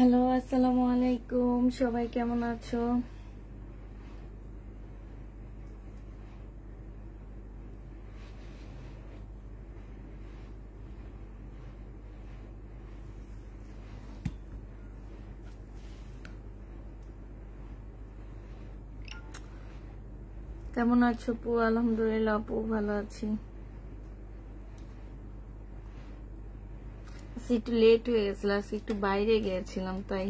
Hello আসসালামু আলাইকুম সবাই কেমন আছো কেমন আছো পু আলহামদুলিল্লাহ আপু ভালো আছি একটু লেট হয়ে গেছিল আজকে একটু বাইরে গিয়েছিলাম তাই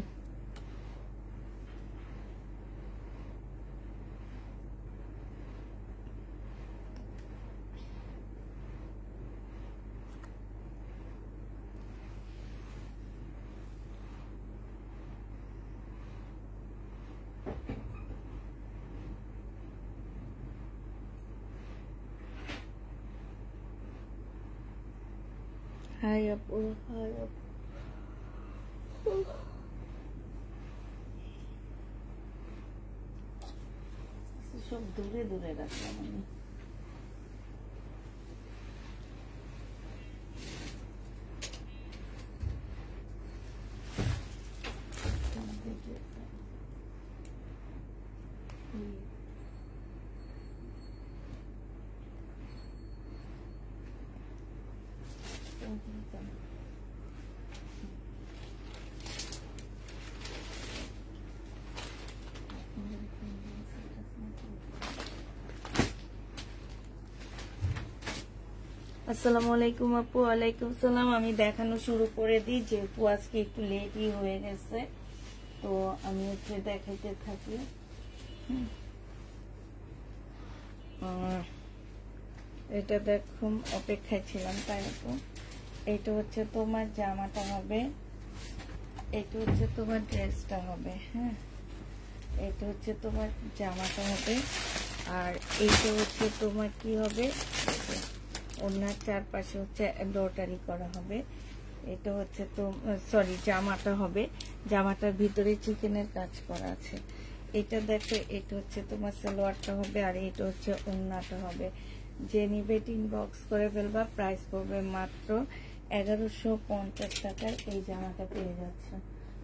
high up or high up. Oh. सब दूरे दूरे আসসালামু আলাইকুম আপু ওয়ালাইকুম সালাম আমি দেখানো শুরু করে দিই যেহেতু আজকে একটু লেটই হয়ে গেছে তো আমি হচ্ছে দেখাইতে থাকি এটা দেখুন অপেক্ষায় ছিলাম তাই আপু এটা হচ্ছে তোমার জামাটা হবে এটা হচ্ছে তোমার ড্রেসটা হবে হ্যাঁ এটা হচ্ছে তোমার জামাটা হবে আর এইটা হচ্ছে তোমার কি হবে ওনার চারপাশে হচ্ছে এমব্রয়ডারি করা হবে এটা হচ্ছে তো সরি জামাটা হবে জামাটার ভিতরে চিকেনের কাজ করা আছে এটা দেখো এটা হচ্ছে তোমার সালোয়ারটা হবে আর এটা হচ্ছে ওনাটা হবে যে নিবে বক্স করে ফেলবা প্রাইস পড়বে মাত্র এগারোশো পঞ্চাশ টাকার এই জামাটা পেয়ে যাচ্ছে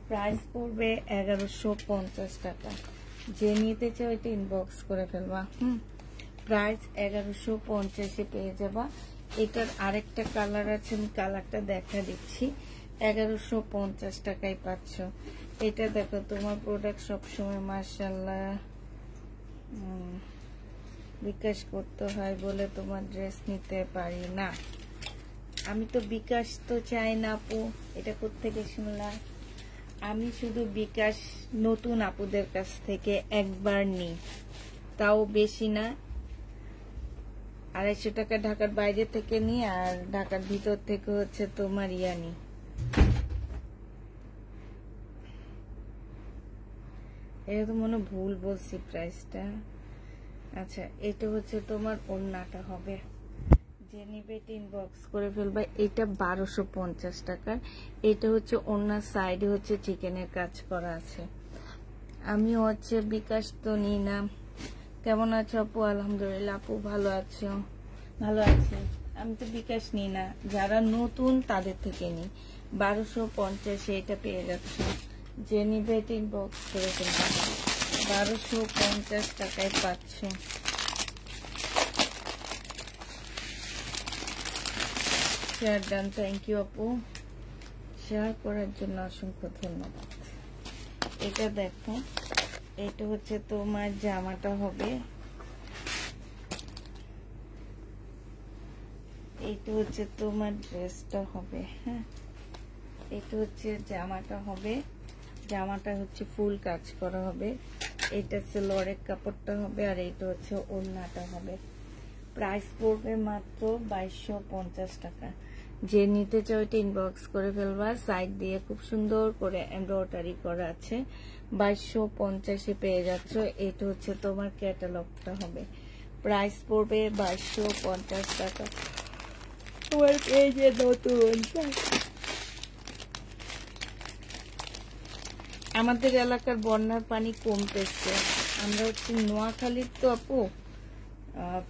প্রাইস পড়বে এগারোশো পঞ্চাশ টাকা যে নিতে চাও এটা ইনবক্স করে ফেলবা হুম প্রাইস এগারোশো পঞ্চাশে পেয়ে যাবা এটার আরেকটা কালার আছে আমি কালারটা দেখা দিচ্ছি এগারোশো পঞ্চাশ টাকায় পাচ্ছ এটা দেখো তোমার প্রোডাক্ট সবসময় মার্শাল্লা বিকাশ করতে হয় বলে তোমার ড্রেস নিতে পারি না আমি তো বিকাশ তো চাই না আপু এটা কোথেকে শুনলাম আমি শুধু বিকাশ নতুন আপুদের কাছ থেকে একবার নিই তাও বেশি না আড়াইশো টাকা ঢাকার বাইরে থেকে নি আর ঢাকার ভিতর থেকে হচ্ছে তোমার ইয়া এটা তো মনে ভুল বলছি প্রাইসটা আচ্ছা এটা হচ্ছে তোমার ওড়নাটা হবে যে নিবে তিন বক্স করে ফেলবা এটা বারোশো পঞ্চাশ টাকার এটা হচ্ছে ওড়নার সাইডে হচ্ছে চিকেনের কাজ করা আছে আমি হচ্ছে বিকাশ তো নিই না কেমন আছো আপু আলহামদুলিল্লাহ আপু ভালো আছো ভালো আছি আমি তো বিকাশ নিই না যারা নতুন তাদের থেকে নিই বারোশো পঞ্চাশে এটা পেয়ে যাচ্ছে জেনিভেটিং বক্স করে বারোশো পঞ্চাশ টাকায় পাচ্ছ শেয়ার ডান থ্যাংক ইউ আপু শেয়ার করার জন্য অসংখ্য ধন্যবাদ এটা দেখো এটা হচ্ছে তোমার জামাটা হবে এইটা হচ্ছে তোমার ড্রেসটা হবে হ্যাঁ এটা হচ্ছে জামাটা হবে জামাটা হচ্ছে ফুল কাজ করা হবে এটা হচ্ছে লড়ের কাপড়টা হবে আর এটা হচ্ছে ওড়নাটা হবে প্রাইস পড়বে মাত্র বাইশশো পঞ্চাশ টাকা যে নিতে চাও এটা ইনবক্স করে ফেলবা সাইড দিয়ে খুব সুন্দর করে এমব্রয়ডারি করা আছে বাইশশো পঞ্চাশে পেয়ে যাচ্ছ এটা হচ্ছে তোমার ক্যাটালগটা হবে প্রাইস পড়বে বাইশশো পঞ্চাশ টাকা তোমার পেয়ে যে নতুন আমাদের এলাকার বন্যার পানি কমতেছে আমরা হচ্ছে নোয়াখালীর তো আপু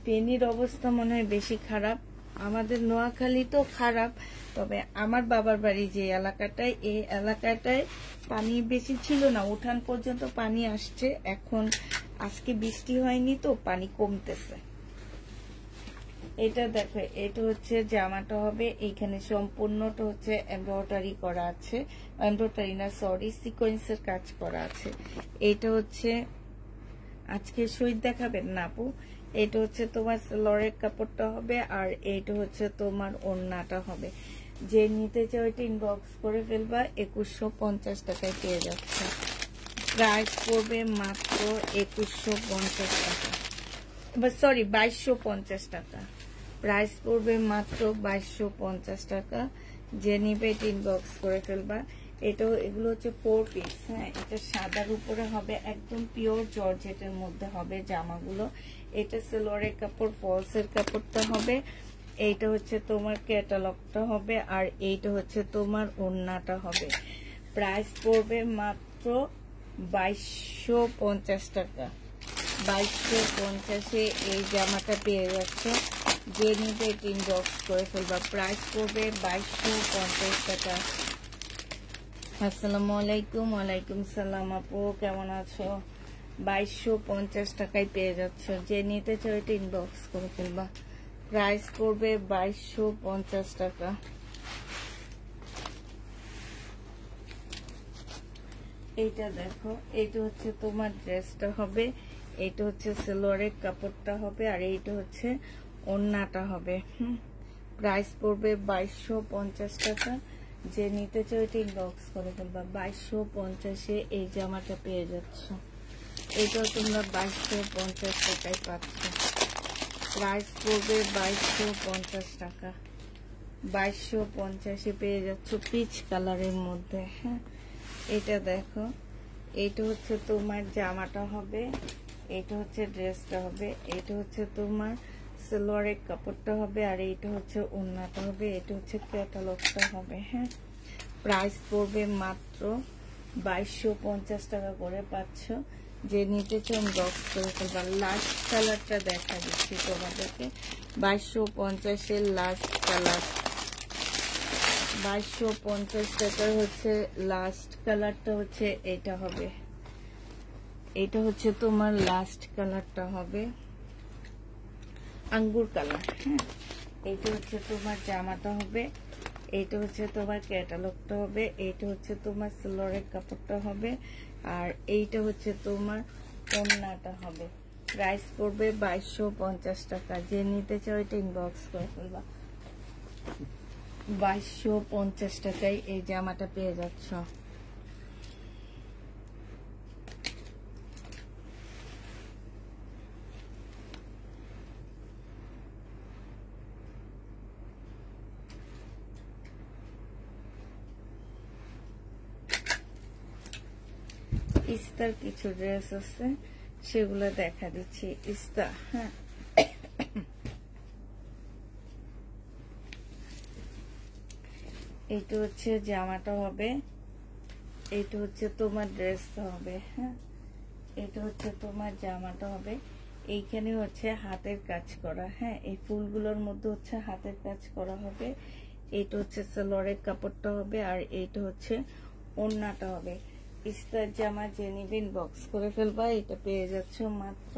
ফেনীর অবস্থা মনে হয় বেশি খারাপ আমাদের নোয়াখালী তো খারাপ তবে আমার বাবার বাড়ি যে এলাকাটায় এই এলাকাটায় পানি বেশি ছিল না উঠান পর্যন্ত পানি আসছে এখন আজকে বৃষ্টি হয়নি তো পানি কমতেছে এটা দেখো এটা হচ্ছে জামাটা হবে এইখানে সম্পূর্ণটা হচ্ছে এমব্রয়ডারি করা আছে এমব্রয়ডারি না সরি সিকোয়েন্সের কাজ করা আছে এটা হচ্ছে আজকে শহীদ দেখাবেন না আপু এটা হচ্ছে তোমার লরের কাপড়টা হবে আর এইটা হচ্ছে তোমার ওড়নাটা হবে যে নিতে চাও এটা ইনবক্স করে ফেলবা একুশশো পঞ্চাশ টাকায় পেয়ে যাচ্ছে প্রাইস পড়বে মাত্র একুশশো পঞ্চাশ টাকা বা সরি বাইশশো পঞ্চাশ টাকা প্রাইস পড়বে মাত্র বাইশশো পঞ্চাশ টাকা যে নিবে এটা ইনবক্স করে ফেলবা এটা এগুলো হচ্ছে ফোর পিস হ্যাঁ এটা সাদার উপরে হবে একদম পিওর জর্জেটের মধ্যে হবে জামাগুলো এটা সেলোয়ারের কাপড় ফলসের কাপড়টা হবে এইটা হচ্ছে তোমার ক্যাটালগটা হবে আর এইটা হচ্ছে তোমার ওড়নাটা হবে প্রাইস পড়বে মাত্র বাইশশো পঞ্চাশ টাকা বাইশশো পঞ্চাশে এই জামাটা পেয়ে যাচ্ছে যে নিজে তিন বক্স করে ফেলবা প্রাইস পড়বে বাইশশো পঞ্চাশ টাকা আসসালামু আলাইকুম ওয়ালাইকুম সালাম আপু কেমন আছো বাইশশো পঞ্চাশ টাকায় পেয়ে যাচ্ছ যে নিতে চাও এটা ইনবক্স করে ফেলবা প্রাইস করবে বাইশশো পঞ্চাশ টাকা এইটা দেখো এইটা হচ্ছে তোমার ড্রেসটা হবে এইটা হচ্ছে সেলোয়ারের কাপড়টা হবে আর এইটা হচ্ছে ওন্নাটা হবে প্রাইস পড়বে বাইশশো পঞ্চাশ টাকা যে নিতে চাও এটি বক্স করে ফেলবা বাইশশো পঞ্চাশে এই জামাটা পেয়ে যাচ্ছ এটা তোমরা বাইশশো পঞ্চাশ টাকায় পাচ্ছ প্রাইস পড়বে বাইশশো পঞ্চাশ টাকা বাইশশো পঞ্চাশে পেয়ে যাচ্ছ পিচ কালারের মধ্যে হ্যাঁ এটা দেখো এটা হচ্ছে তোমার জামাটা হবে এটা হচ্ছে ড্রেসটা হবে এটা হচ্ছে তোমার সালোয়ারের কাপড়টা হবে আর এইটা হচ্ছে অন্যটা হবে এটা হচ্ছে ক্যাটালগটা হবে হ্যাঁ প্রাইস পড়বে মাত্র বাইশশো পঞ্চাশ টাকা করে পাচ্ছ যে নিতে চান বক্স করে ফেলবা লাস্ট কালারটা দেখা দিচ্ছি তোমাদেরকে বাইশশো পঞ্চাশের লাস্ট কালার বাইশশো পঞ্চাশ টাকার হচ্ছে লাস্ট কালারটা হচ্ছে এটা হবে এটা হচ্ছে তোমার লাস্ট কালারটা হবে আঙ্গুর কালার হ্যাঁ এটা হচ্ছে তোমার জামাটা হবে এইটা হচ্ছে তোমার ক্যাটালগটা হবে এইটা হচ্ছে তোমার সিলোরের কাপড়টা হবে আর এইটা হচ্ছে তোমার কন্যাটা হবে প্রাইস পড়বে বাইশশো পঞ্চাশ টাকা যে নিতে চাও এটা ইনবক্স করে ফেলবা বাইশশো পঞ্চাশ টাকায় এই জামাটা পেয়ে যাচ্ছ ইস্তার কিছু ড্রেস আছে সেগুলো দেখা দিচ্ছি ইস্তা হ্যাঁ এইটা হচ্ছে জামাটা হবে এইটা হচ্ছে তোমার ড্রেসটা হবে হ্যাঁ এটা হচ্ছে তোমার জামাটা হবে এইখানে হচ্ছে হাতের কাজ করা হ্যাঁ এই ফুলগুলোর মধ্যে হচ্ছে হাতের কাজ করা হবে এইটা হচ্ছে সালোয়ারের কাপড়টা হবে আর এইটা হচ্ছে ওন্নাটা হবে ইস্তার জামা যে নিবেন বক্স করে ফেলবা এটা পেয়ে যাচ্ছ মাত্র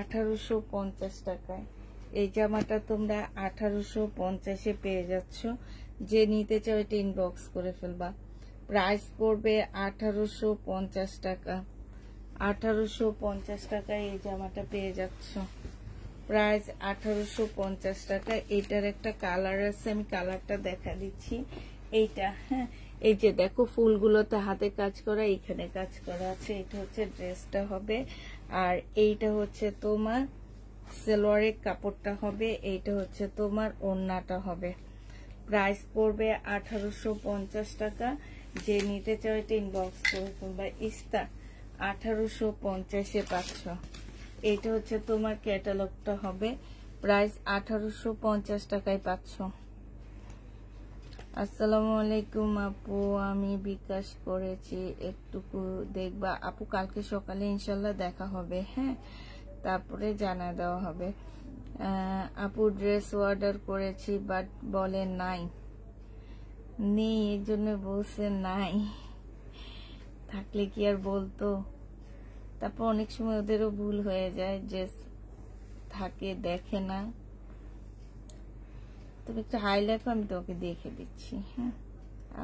আঠারোশো পঞ্চাশ টাকায় এই জামাটা তোমরা আঠারোশো পঞ্চাশে পেয়ে যাচ্ছ যে নিতে চাও এটা ইনবক্স করে ফেলবা প্রাইস পড়বে আঠারোশো পঞ্চাশ টাকা আঠারোশো পঞ্চাশ টাকায় এই জামাটা পেয়ে যাচ্ছ প্রাইস আঠারোশো পঞ্চাশ টাকা এটার একটা কালার আছে আমি কালারটা দেখা দিচ্ছি এইটা হ্যাঁ এই যে দেখো ফুলগুলোতে হাতে কাজ করা এখানে কাজ করা আছে এটা হচ্ছে ড্রেসটা হবে আর এইটা হচ্ছে তোমার সেলোয়ারের কাপড়টা হবে এইটা হচ্ছে তোমার ওড়নাটা হবে প্রাইস পড়বে আঠারোশো টাকা যে নিতে চাও এটা ইনবক্স করে তোমার ইস্তা আঠারোশো পঞ্চাশে পাঁচশো এইটা হচ্ছে তোমার ক্যাটালগটা হবে প্রাইস আঠারোশো পঞ্চাশ টাকায় পাচ্ছ আসসালামু আলাইকুম আপু আমি বিকাশ করেছি একটুকু দেখবা আপু কালকে সকালে ইনশাল্লাহ দেখা হবে হ্যাঁ তারপরে জানা দেওয়া হবে আপু ড্রেস অর্ডার করেছি বাট বলে নাই নেই এর জন্য বলছে নাই থাকলে কি আর বলতো তারপর অনেক সময় ওদেরও ভুল হয়ে যায় ড্রেস থাকে দেখে না তবে একটু হাইলাইট আমি তোকে দেখে দিচ্ছি হ্যাঁ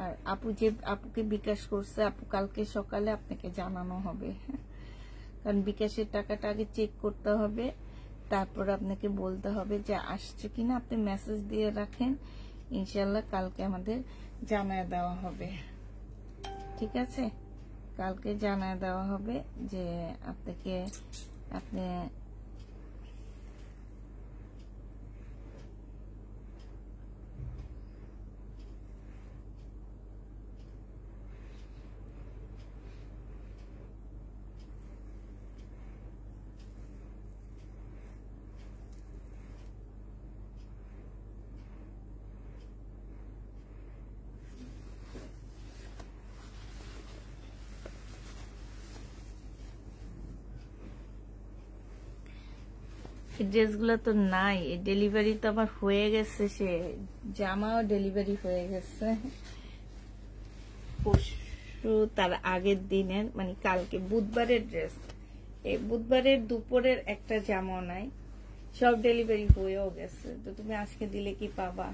আর আপু যে আপুকে বিকাশ করছে আপু কালকে সকালে আপনাকে জানানো হবে হ্যাঁ কারণ বিকাশের টাকাটা আগে চেক করতে হবে তারপর আপনাকে বলতে হবে যে আসছে কিনা আপনি মেসেজ দিয়ে রাখেন ইনশাল্লাহ কালকে আমাদের জানায় দেওয়া হবে ঠিক আছে কালকে জানায় দেওয়া হবে যে আপনাকে আপনি ড্রেসগুলো তো নাই ডেলিভারি তো আমার হয়ে গেছে সে জামাও ডেলিভারি হয়ে গেছে পরশু তার আগের দিনের মানে কালকে বুধবারের ড্রেস এই বুধবারের দুপুরের একটা জামাও নাই সব ডেলিভারি হয়েও গেছে তো তুমি আজকে দিলে কি পাবা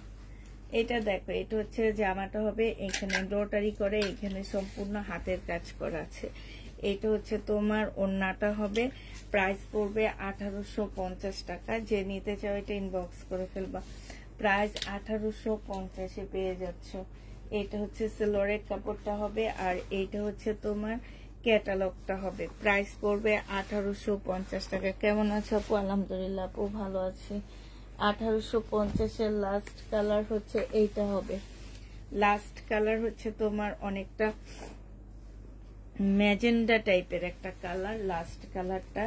এটা দেখো এটা হচ্ছে জামাটা হবে এখানে ডোটারি করে এখানে সম্পূর্ণ হাতের কাজ করা আছে এটা হচ্ছে তোমার ওন্নাটা হবে প্রাইস পড়বে আঠারোশো পঞ্চাশ টাকা যে নিতে চাও এটা ইনবক্স করে ফেলবা প্রাইস আঠারোশো পঞ্চাশে পেয়ে যাচ্ছ এটা হচ্ছে সিলোরের কাপড়টা হবে আর এইটা হচ্ছে তোমার ক্যাটালগটা হবে প্রাইস পড়বে আঠারোশো পঞ্চাশ টাকা কেমন আছে আপু আলহামদুলিল্লাহ আপু ভালো আছে আঠারোশো পঞ্চাশের লাস্ট কালার হচ্ছে এইটা হবে লাস্ট কালার হচ্ছে তোমার অনেকটা ম্যাজেন্ডা টাইপের একটা কালার লাস্ট কালারটা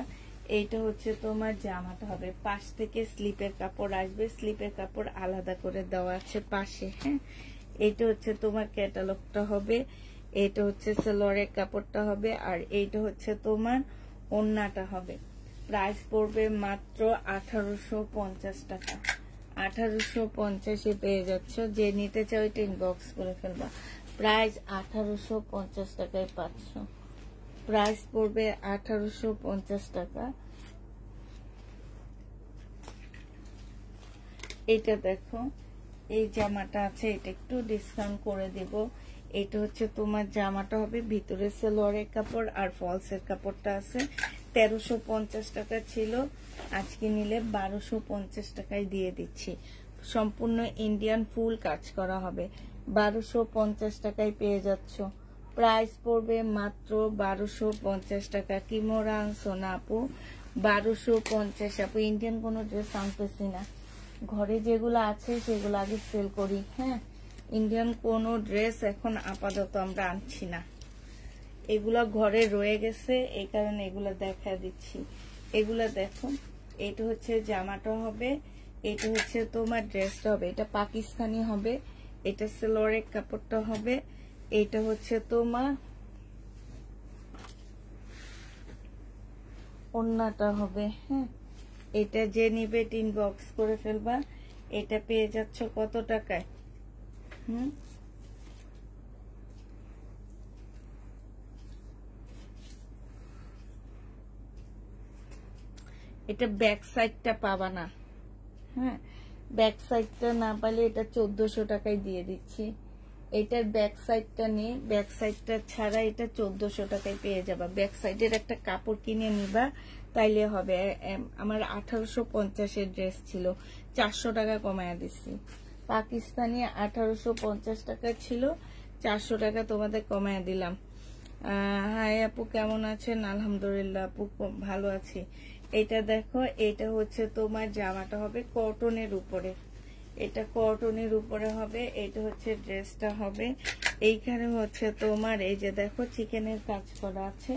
এইটা হচ্ছে তোমার জামাটা হবে পাশ থেকে স্লিপের কাপড় আসবে স্লিপের কাপড় আলাদা করে দেওয়া আছে পাশে হ্যাঁ এটা হচ্ছে তোমার ক্যাটালগটা হবে এটা হচ্ছে সেলোয়ারের কাপড়টা হবে আর এইটা হচ্ছে তোমার ওন্নাটা হবে প্রাইস পড়বে মাত্র আঠারোশো পঞ্চাশ টাকা আঠারোশো পঞ্চাশে পেয়ে যাচ্ছ যে নিতে চাও এটা ইনবক্স করে ফেলবা প্রাইস আঠারোশো পঞ্চাশ টাকায় পাচ্ছ প্রাইস পড়বে আঠারোশো পঞ্চাশ টাকা এটা দেখো এই জামাটা আছে এটা একটু ডিসকাউন্ট করে দেব এটা হচ্ছে তোমার জামাটা হবে ভিতরে সেলোয়ারের কাপড় আর ফলসের কাপড়টা আছে তেরোশো পঞ্চাশ টাকা ছিল আজকে নিলে বারোশো পঞ্চাশ টাকায় দিয়ে দিচ্ছি সম্পূর্ণ ইন্ডিয়ান ফুল কাজ করা হবে বারোশো পঞ্চাশ টাকায় পেয়ে যাচ্ছ প্রাইস পড়বে মাত্র বারোশো পঞ্চাশ টাকা কিমোরাং সোনা আপু বারোশো পঞ্চাশ আপু ইন্ডিয়ান কোনো ড্রেস আনতেছি না ঘরে যেগুলো আছে সেগুলো আগে সেল করি হ্যাঁ ইন্ডিয়ান কোনো ড্রেস এখন আপাতত আমরা আনছি না এগুলো ঘরে রয়ে গেছে এই কারণে এগুলো দেখা দিচ্ছি এগুলো দেখো এটা হচ্ছে জামাটা হবে এটা হচ্ছে তোমার ড্রেসটা হবে এটা পাকিস্তানি হবে এটা সেলোয়ারের কাপড়টা হবে এটা হচ্ছে তোমার ওন্নাটা হবে হ্যাঁ এটা যে নিবে টিন বক্স করে ফেলবা এটা পেয়ে যাচ্ছ কত টাকায় হুম এটা ব্যাক সাইডটা পাবা না হ্যাঁ ব্যাক সাইডটা না পালে এটা চোদ্দোশো টাকায় দিয়ে দিচ্ছি এটার ব্যাক সাইডটা নিয়ে ব্যাক সাইডটা ছাড়া এটা চোদ্দোশো টাকায় পেয়ে যাবা ব্যাক সাইডের একটা কাপড় কিনে নিবা তাইলে হবে আমার আঠারোশো পঞ্চাশের ড্রেস ছিল চারশো টাকা কমায় দিচ্ছি পাকিস্তানি আঠারোশো পঞ্চাশ টাকা ছিল চারশো টাকা তোমাদের কমায়া দিলাম হ্যাঁ আপু কেমন আছেন আলহামদুলিল্লাহ আপু ভালো আছি এটা দেখো এটা হচ্ছে তোমার জামাটা হবে কটনের উপরে এটা কটনের উপরে হবে এটা হচ্ছে ড্রেসটা হবে এইখানে হচ্ছে তোমার এই যে দেখো চিকেনের কাজ করা আছে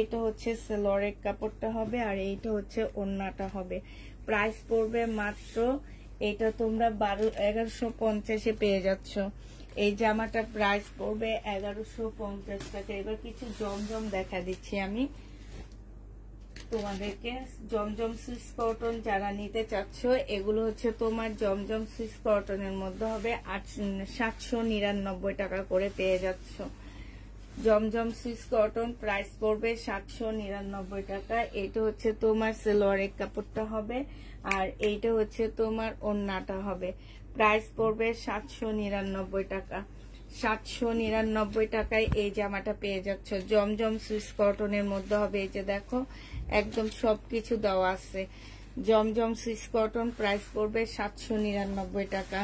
এটা হচ্ছে সেলরের কাপড়টা হবে আর এইটা হচ্ছে অন্যটা হবে প্রাইস পড়বে মাত্র এটা তোমরা বারো এগারোশো পঞ্চাশে পেয়ে যাচ্ছ এই জামাটা প্রাইস পড়বে এগারোশো পঞ্চাশ টাকা এবার কিছু জমজম দেখা দিচ্ছি আমি তোমাদেরকে জমজম সুইস কটন যারা নিতে চাচ্ছ এগুলো হচ্ছে তোমার জমজম সুইস কটনের মধ্যে হবে সাতশো নিরানব্বই টাকা করে পেয়ে যাচ্ছ জমজম সুইস কটন প্রাইস পড়বে সাতশো নিরানব্বই টাকা এটা হচ্ছে তোমার সেলোয়ারের কাপড়টা হবে আর এইটা হচ্ছে তোমার ওন্নাটা হবে প্রাইস পড়বে সাতশো নিরানব্বই টাকা সাতশো নিরানব্বই টাকায় এই জামাটা পেয়ে যাচ্ছ জমজম সুইস কটনের মধ্যে হবে এই যে দেখো একদম সব কিছু দেওয়া আছে জমজম সুইস কটন প্রাইস পড়বে সাতশো নিরানব্বই টাকা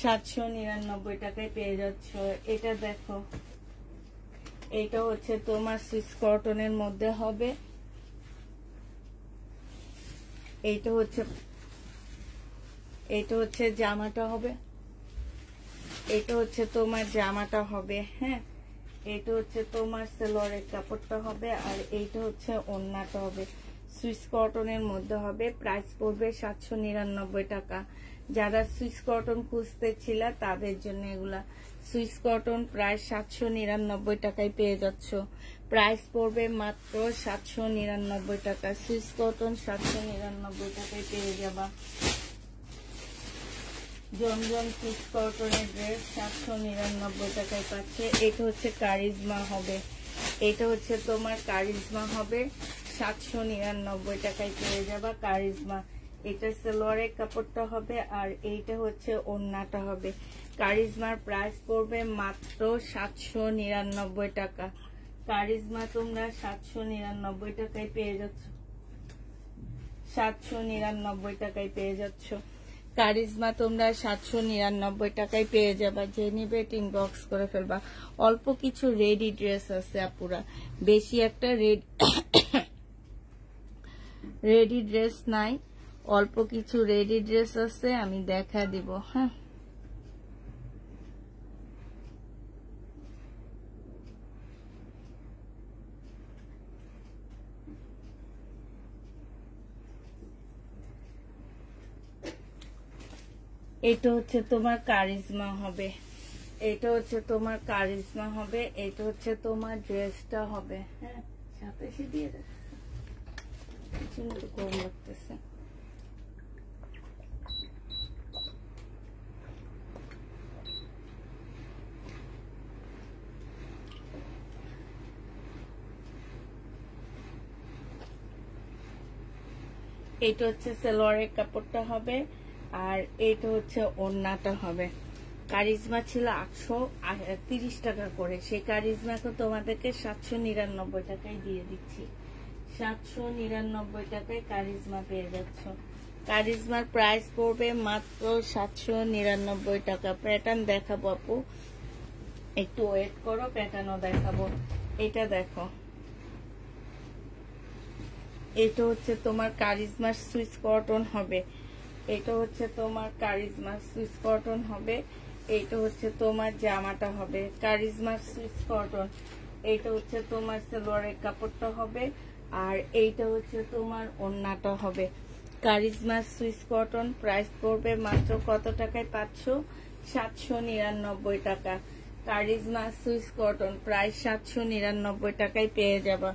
সাতশো নিরানব্বই টাকায় পেয়ে যাচ্ছ এটা দেখো এটা হচ্ছে তোমার সুইস কটনের মধ্যে হবে এইটা হচ্ছে এইটা হচ্ছে জামাটা হবে এটা হচ্ছে তোমার জামাটা হবে হ্যাঁ এইটা হচ্ছে তোমার সেলোয়ারের কাপড়টা হবে আর এইটা হচ্ছে ওন্নাটা হবে সুইস কটনের মধ্যে হবে প্রাইস পড়বে সাতশো নিরানব্বই টাকা যারা সুইস কটন খুঁজতেছিল তাদের জন্য এগুলা সুইস কটন প্রায় সাতশো নিরানব্বই টাকায় পেয়ে যাচ্ছ প্রাইস পড়বে মাত্র সাতশো নিরানব্বই টাকা সুইস কটন সাতশো নিরানব্বই টাকায় পেয়ে যাবা জমজম পিস কটনের ড্রেস সাতশো নিরানব্বই টাকায় পাচ্ছে এটা হচ্ছে কারিজমা হবে এটা হচ্ছে তোমার কারিজমা হবে সাতশো নিরানব্বই টাকায় পেয়ে যাবা কারিজমা এটা সেলোয়ারের কাপড়টা হবে আর এইটা হচ্ছে ওন্নাটা হবে কারিজমার প্রাইস পড়বে মাত্র সাতশো নিরানব্বই টাকা কারিজমা তোমরা সাতশো নিরানব্বই টাকায় পেয়ে যাচ্ছ সাতশো নিরানব্বই টাকায় পেয়ে যাচ্ছ কারিজমা তোমরা সাতশো নিরানব্বই টাকায় পেয়ে যাবা যে নিবে ইনবক্স করে ফেলবা অল্প কিছু রেডি ড্রেস আছে আপুরা বেশি একটা রেডি রেডি ড্রেস নাই অল্প কিছু রেডি ড্রেস আছে আমি দেখা দিব হ্যাঁ এটা হচ্ছে তোমার কারিজমা হবে এটা হচ্ছে তোমার কারিজমা হবে এটা হচ্ছে তোমার ড্রেসটা হবে হ্যাঁ লাগতেছে এটা হচ্ছে সেলোয়ারের কাপড়টা হবে আর এটা হচ্ছে অন্যটা হবে কারিজমা ছিল আটশো তিরিশ টাকা করে সেই কারিজমাকে তোমাদেরকে সাতশো নিরানব্বই টাকায় দিয়ে দিচ্ছি সাতশো নিরানব্বই টাকায় কারিজমা পেয়ে যাচ্ছ কারিজমার প্রাইস পড়বে মাত্র সাতশো নিরানব্বই টাকা প্যাটার্ন দেখাবো আপু একটু ওয়েট করো প্যাটার্নও দেখাবো এটা দেখো এটা হচ্ছে তোমার কারিজমার সুইচ কটন হবে এটা হচ্ছে তোমার কারিজমা সুইচ কটন হবে এইটা হচ্ছে তোমার জামাটা হবে কারিজমা সুইচ কটন এইটা হচ্ছে তোমার সেলোয়ারের কাপড়টা হবে আর এইটা হচ্ছে তোমার অন্যটা হবে কারিজমা সুইচ কটন প্রাইস পড়বে মাত্র কত টাকায় পাচ্ছ সাতশো নিরানব্বই টাকা কারিজমা সুইচ কটন প্রায় সাতশো নিরানব্বই টাকায় পেয়ে যাবা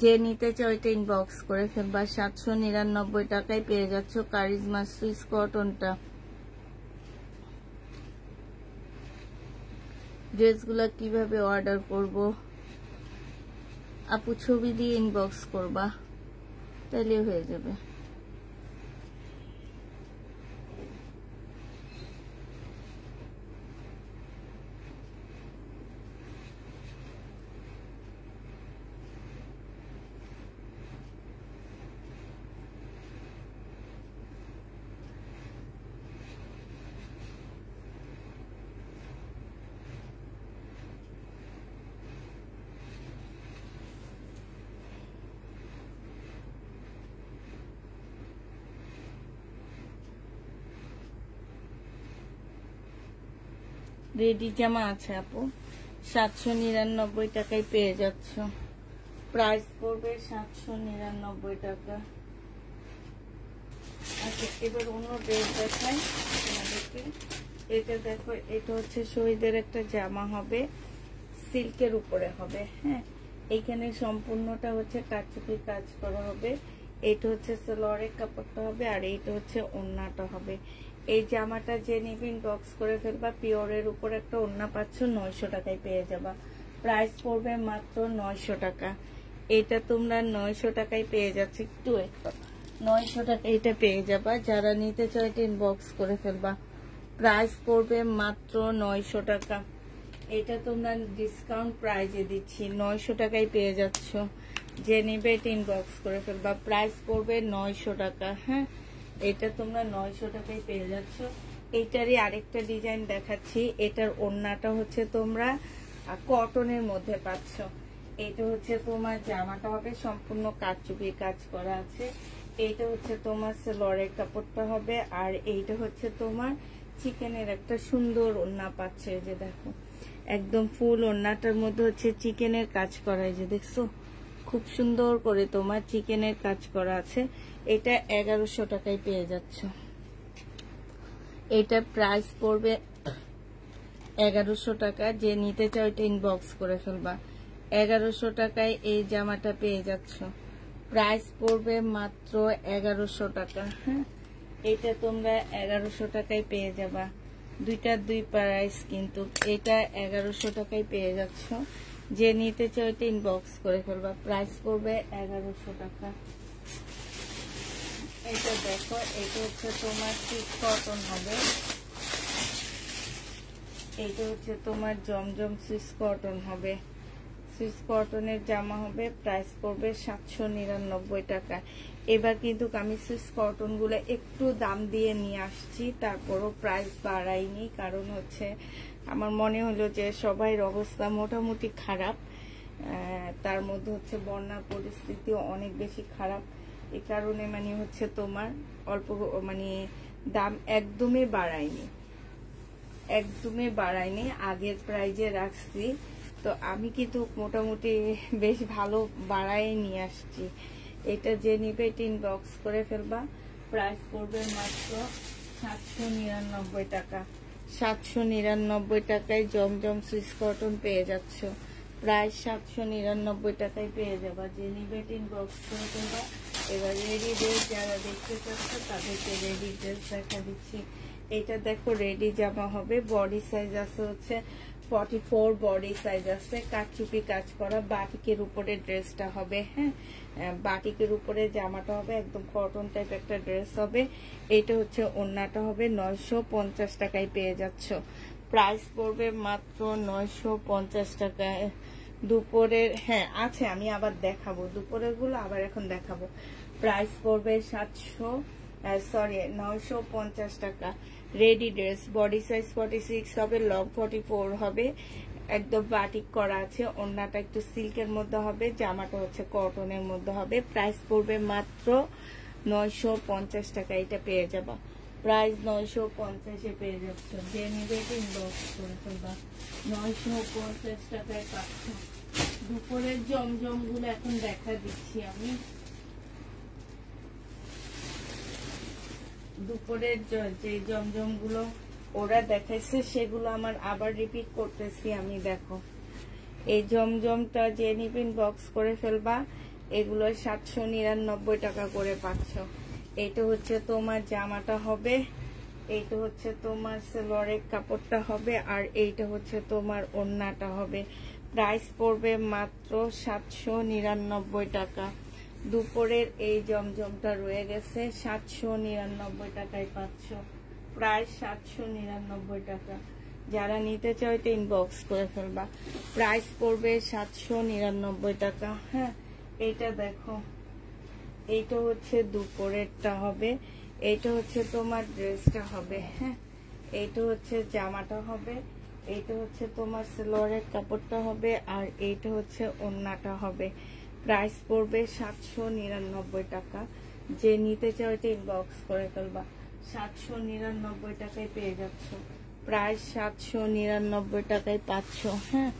যে নিতে চাও এটা ইনবক্স করে ফেলবা সাতশো নিরানব্বই টাকায় পেয়ে যাচ্ছ কারিজমা সুইস কটনটা ড্রেসগুলো কিভাবে অর্ডার করব আপু ছবি দিয়ে ইনবক্স করবা তাহলে হয়ে যাবে রেডি জামা আছে আপু সাতশো নিরানব্বই টাকায় পেয়ে যাচ্ছ প্রাইস পড়বে সাতশো নিরানব্বই টাকা আচ্ছা এবার অন্য ড্রেস দেখাই আমাদেরকে এটা দেখো এটা হচ্ছে শহীদের একটা জামা হবে সিল্কের উপরে হবে হ্যাঁ এইখানে সম্পূর্ণটা হচ্ছে কাজ করা হবে এটা হচ্ছে কাপড়টা হবে আর এইটা হচ্ছে ওন্নাটা হবে এই জামাটা যে নিবিন বক্স করে ফেলবা পিওরের উপর একটা ওন্না পাচ্ছ নয়শো টাকায় পেয়ে যাবা প্রাইস পড়বে মাত্র নয়শো টাকা এটা তোমরা নয়শো টাকায় পেয়ে যাচ্ছে একটু নয়শো টাকা এটা পেয়ে যাবা যারা নিতে চায় এটা ইনবক্স করে ফেলবা প্রাইস পড়বে মাত্র নয়শো টাকা এটা তোমরা ডিসকাউন্ট প্রাইজে দিচ্ছি নয়শো টাকায় পেয়ে যাচ্ছ যে নেবে এটা ইনবক্স করে ফেলবা প্রাইস পড়বে নয়শো টাকা হ্যাঁ এটা তোমরা নয়শো টাকায় পেয়ে যাচ্ছ এইটারই আরেকটা ডিজাইন দেখাচ্ছি এটার ওড়নাটা হচ্ছে তোমরা কটনের মধ্যে পাচ্ছ এটা হচ্ছে তোমার জামাটা হবে সম্পূর্ণ কাচুপির কাজ করা আছে এইটা হচ্ছে তোমার সেলরের কাপড়টা হবে আর এইটা হচ্ছে তোমার চিকেনের একটা সুন্দর ওড়না পাচ্ছে যে দেখো একদম ফুল ওড়নাটার মধ্যে হচ্ছে চিকেনের কাজ করা যে দেখছো খুব সুন্দর করে তোমার চিকেনের কাজ করা আছে এটা এগারোশো টাকায় পেয়ে যাচ্ছ এটা প্রাইস পড়বে এগারোশো টাকা যে নিতে চাও এটা ইনবক্স করে ফেলবা এগারোশো টাকায় এই জামাটা পেয়ে যাচ্ছ প্রাইস পড়বে মাত্র এগারোশো টাকা হ্যাঁ এটা তোমরা এগারোশো টাকায় পেয়ে যাবা দুইটার দুই প্রাইস কিন্তু এটা এগারোশো টাকায় পেয়ে যাচ্ছ যে নিতে চাও এটা ইনবক্স করে ফেলবা প্রাইস পড়বে এগারোশো টাকা এটা দেখো এটা হচ্ছে তোমার ঠিক কটন হবে এটা হচ্ছে তোমার জমজম সুইস কটন হবে সুইস কটনের জামা হবে প্রাইস পড়বে সাতশো নিরানব্বই টাকা এবার কিন্তু আমি সুইস কটনগুলো একটু দাম দিয়ে নিয়ে আসছি তারপরও প্রাইস বাড়াইনি কারণ হচ্ছে আমার মনে হলো যে সবাই অবস্থা মোটামুটি খারাপ তার মধ্যে হচ্ছে বন্যা পরিস্থিতি অনেক বেশি খারাপ এ কারণে মানে হচ্ছে তোমার অল্প মানে দাম একদমই বাড়ায়নি একদমই বাড়ায়নি আগের প্রাইজে রাখছি তো আমি কিন্তু মোটামুটি বেশ ভালো বাড়ায় নিয়ে আসছি এটা যে নিবে টিন বক্স করে ফেলবা প্রাইস পড়বে মাত্র সাতশো নিরানব্বই টাকা সাতশো নিরানব্বই টাকায় জমজম সুইচ কটন পেয়ে যাচ্ছ প্রায় সাতশো নিরানব্বই টাকায় পেয়ে যাবা যে নিবে বক্স করে দেবা এবার রেডি ড্রেস যারা দেখতে চাচ্ছ তাদেরকে রেডি ড্রেস দেখা দিচ্ছি এটা দেখো রেডি জামা হবে বডি সাইজ আছে হচ্ছে ফর্টি ফোর বডি সাইজ আছে কাঠচুপি কাজ করা বাটিকের উপরে ড্রেসটা হবে হ্যাঁ বাটিকের উপরে জামাটা হবে একদম কটন টাইপ একটা ড্রেস হবে এটা হচ্ছে ওন্নাটা হবে নয়শো পঞ্চাশ টাকায় পেয়ে যাচ্ছ প্রাইস পড়বে মাত্র নয়শো পঞ্চাশ টাকায় দুপুরের হ্যাঁ আছে আমি আবার দেখাবো দুপুরের গুলো আবার এখন দেখাবো প্রাইস পড়বে সাতশো সরি নয়শো পঞ্চাশ টাকা ready dress body size forty six হবে লং ফর্টি ফোর হবে একদম বাটিক করা আছে অন্যটা একটু সিল্কের মধ্যে হবে জামাটা হচ্ছে কটনের মধ্যে হবে প্রাইস পড়বে মাত্র নয়শো পঞ্চাশ টাকা এটা পেয়ে যাবা প্রাইস নয়শো পঞ্চাশে পেয়ে যাচ্ছ যে বক্স করে ফেলবা নয়শো পঞ্চাশ টাকায় পাচ্ছ দুপুরের জমজমগুলো এখন দেখা দিচ্ছি আমি দুপুরের যে জমজমগুলো ওরা দেখাইছে সেগুলো আমার আবার রিপিট করতেছি আমি দেখো এই জমজমটা যে নিবিন বক্স করে ফেলবা এগুলো সাতশো নিরানব্বই টাকা করে পাচ্ছ এইটা হচ্ছে তোমার জামাটা হবে এইটা হচ্ছে তোমার সেলোয়ারের কাপড়টা হবে আর এইটা হচ্ছে তোমার ওড়নাটা হবে প্রাইস পড়বে মাত্র সাতশো নিরানব্বই টাকা দুপুরের এই জমজমটা রয়ে গেছে সাতশো নিরানব্বই টাকায় পাচ্ছ প্রায় সাতশো নিরানব্বই টাকা যারা নিতে চাও এটা ইনবক্স করে ফেলবা প্রাইস পড়বে সাতশো নিরানব্বই টাকা হ্যাঁ এইটা দেখো এইটা হচ্ছে দুপুরেরটা হবে এইটা হচ্ছে তোমার ড্রেসটা হবে হ্যাঁ এইটা হচ্ছে জামাটা হবে এইটা হচ্ছে তোমার সেলোয়ারের কাপড়টা হবে আর এইটা হচ্ছে ওন্নাটা হবে প্রাইস পড়বে সাতশো নিরানব্বই টাকা যে নিতে চাও এটা ইনবক্স করে ফেলবা সাতশো নিরানব্বই টাকায় পেয়ে যাচ্ছ প্রায় সাতশো নিরানব্বই টাকায় পাচ্ছ হ্যাঁ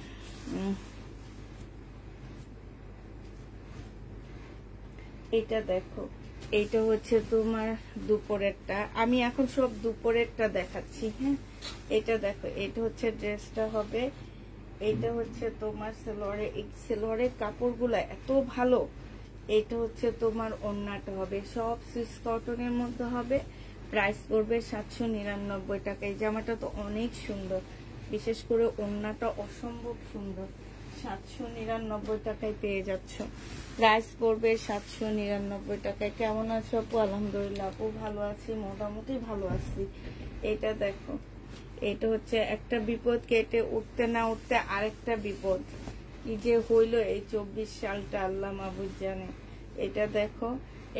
এটা দেখো এইটা হচ্ছে তোমার দুপুরেরটা আমি এখন সব দুপুরেরটা দেখাচ্ছি হ্যাঁ এটা দেখো এটা হচ্ছে ড্রেসটা হবে এটা হচ্ছে তোমার সেলোয়ারে সেলোয়ারের কাপড়গুলো এত ভালো এটা হচ্ছে তোমার অন্যটা হবে সব সুইস কটনের মধ্যে হবে প্রাইস পড়বে সাতশো নিরানব্বই টাকা এই জামাটা তো অনেক সুন্দর বিশেষ করে অন্যটা অসম্ভব সুন্দর সাতশো নিরানব্বই টাকায় পেয়ে যাচ্ছ রাইস পড়বে সাতশো নিরানব্বই টাকায় কেমন আছো আপু আলহামদুলিল্লাহ আপু ভালো আছি মোটামুটি ভালো আছি এটা দেখো এটা হচ্ছে একটা বিপদ কেটে উঠতে না উঠতে আরেকটা বিপদ কি যে হইলো এই চব্বিশ সালটা আল্লাহ মাহবুদ জানে এটা দেখো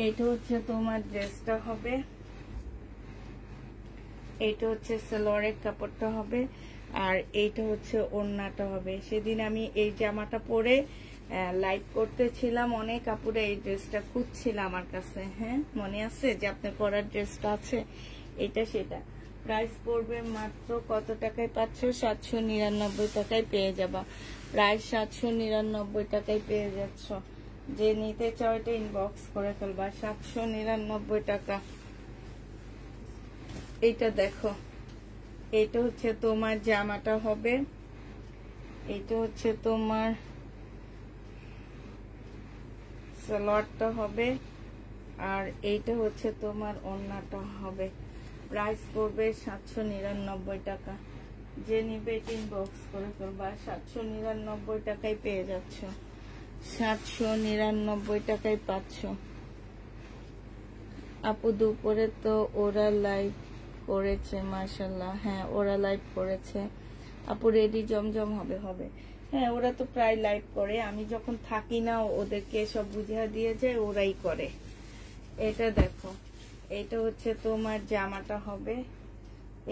এটা হচ্ছে তোমার ড্রেসটা হবে এটা হচ্ছে সালোয়ারের কাপড়টা হবে আর এইটা হচ্ছে ওড়নাটা হবে সেদিন আমি এই জামাটা পরে লাইক করতেছিলাম অনেক কাপড়ে এই ড্রেসটা খুঁজছিল আমার কাছে হ্যাঁ মনে আছে যে আপনার পরার ড্রেসটা আছে এটা সেটা প্রাইস পড়বে মাত্র কত টাকায় পাচ্ছ সাতশো নিরানব্বই টাকায় পেয়ে যাবা প্রায় সাতশো নিরানব্বই টাকায় পেয়ে যাচ্ছ যে নিতে চাও এটা ইনবক্স করে ফেলবা সাতশো নিরানব্বই টাকা এইটা দেখো এটা হচ্ছে তোমার জামাটা হবে এটা হচ্ছে তোমার সালোয়ারটা হবে আর এইটা হচ্ছে তোমার অন্যটা হবে প্রাইস পড়বে সাতশো নিরানব্বই টাকা যে নিবে তিন বক্স করে ফেলবা সাতশো নিরানব্বই টাকায় পেয়ে যাচ্ছ সাতশো নিরানব্বই টাকায় পাচ্ছ আপু দুপুরে তো ওরা লাইভ করেছে মার্শাল্লাহ হ্যাঁ ওরা লাইভ করেছে আপু রেডি জমজম হবে হবে হ্যাঁ ওরা তো প্রায় লাইভ করে আমি যখন থাকি না ওদেরকে সব বুঝিয়ে দিয়ে যায় ওরাই করে এটা দেখো এটা হচ্ছে তোমার জামাটা হবে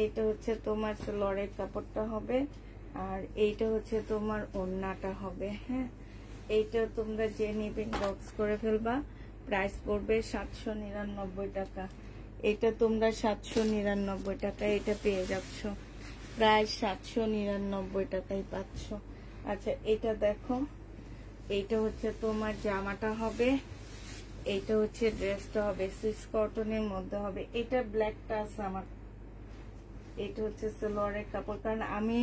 এটা হচ্ছে তোমার লড়ের কাপড়টা হবে আর এইটা হচ্ছে তোমার ওড়নাটা হবে হ্যাঁ এইটা তোমরা যে নিবেন বক্স করে ফেলবা প্রাইস পড়বে সাতশো নিরানব্বই টাকা এটা তোমরা সাতশো নিরানব্বই টাকায় এটা পেয়ে যাচ্ছ প্রায় সাতশো নিরানব্বই টাকায় পাচ্ছ আচ্ছা এটা দেখো এইটা হচ্ছে তোমার জামাটা হবে এইটা হচ্ছে ড্রেসটা হবে সুইস কটনের মধ্যে হবে এটা ব্ল্যাক টাস আমার এটা হচ্ছে সেলোয়ারের কাপড় কারণ আমি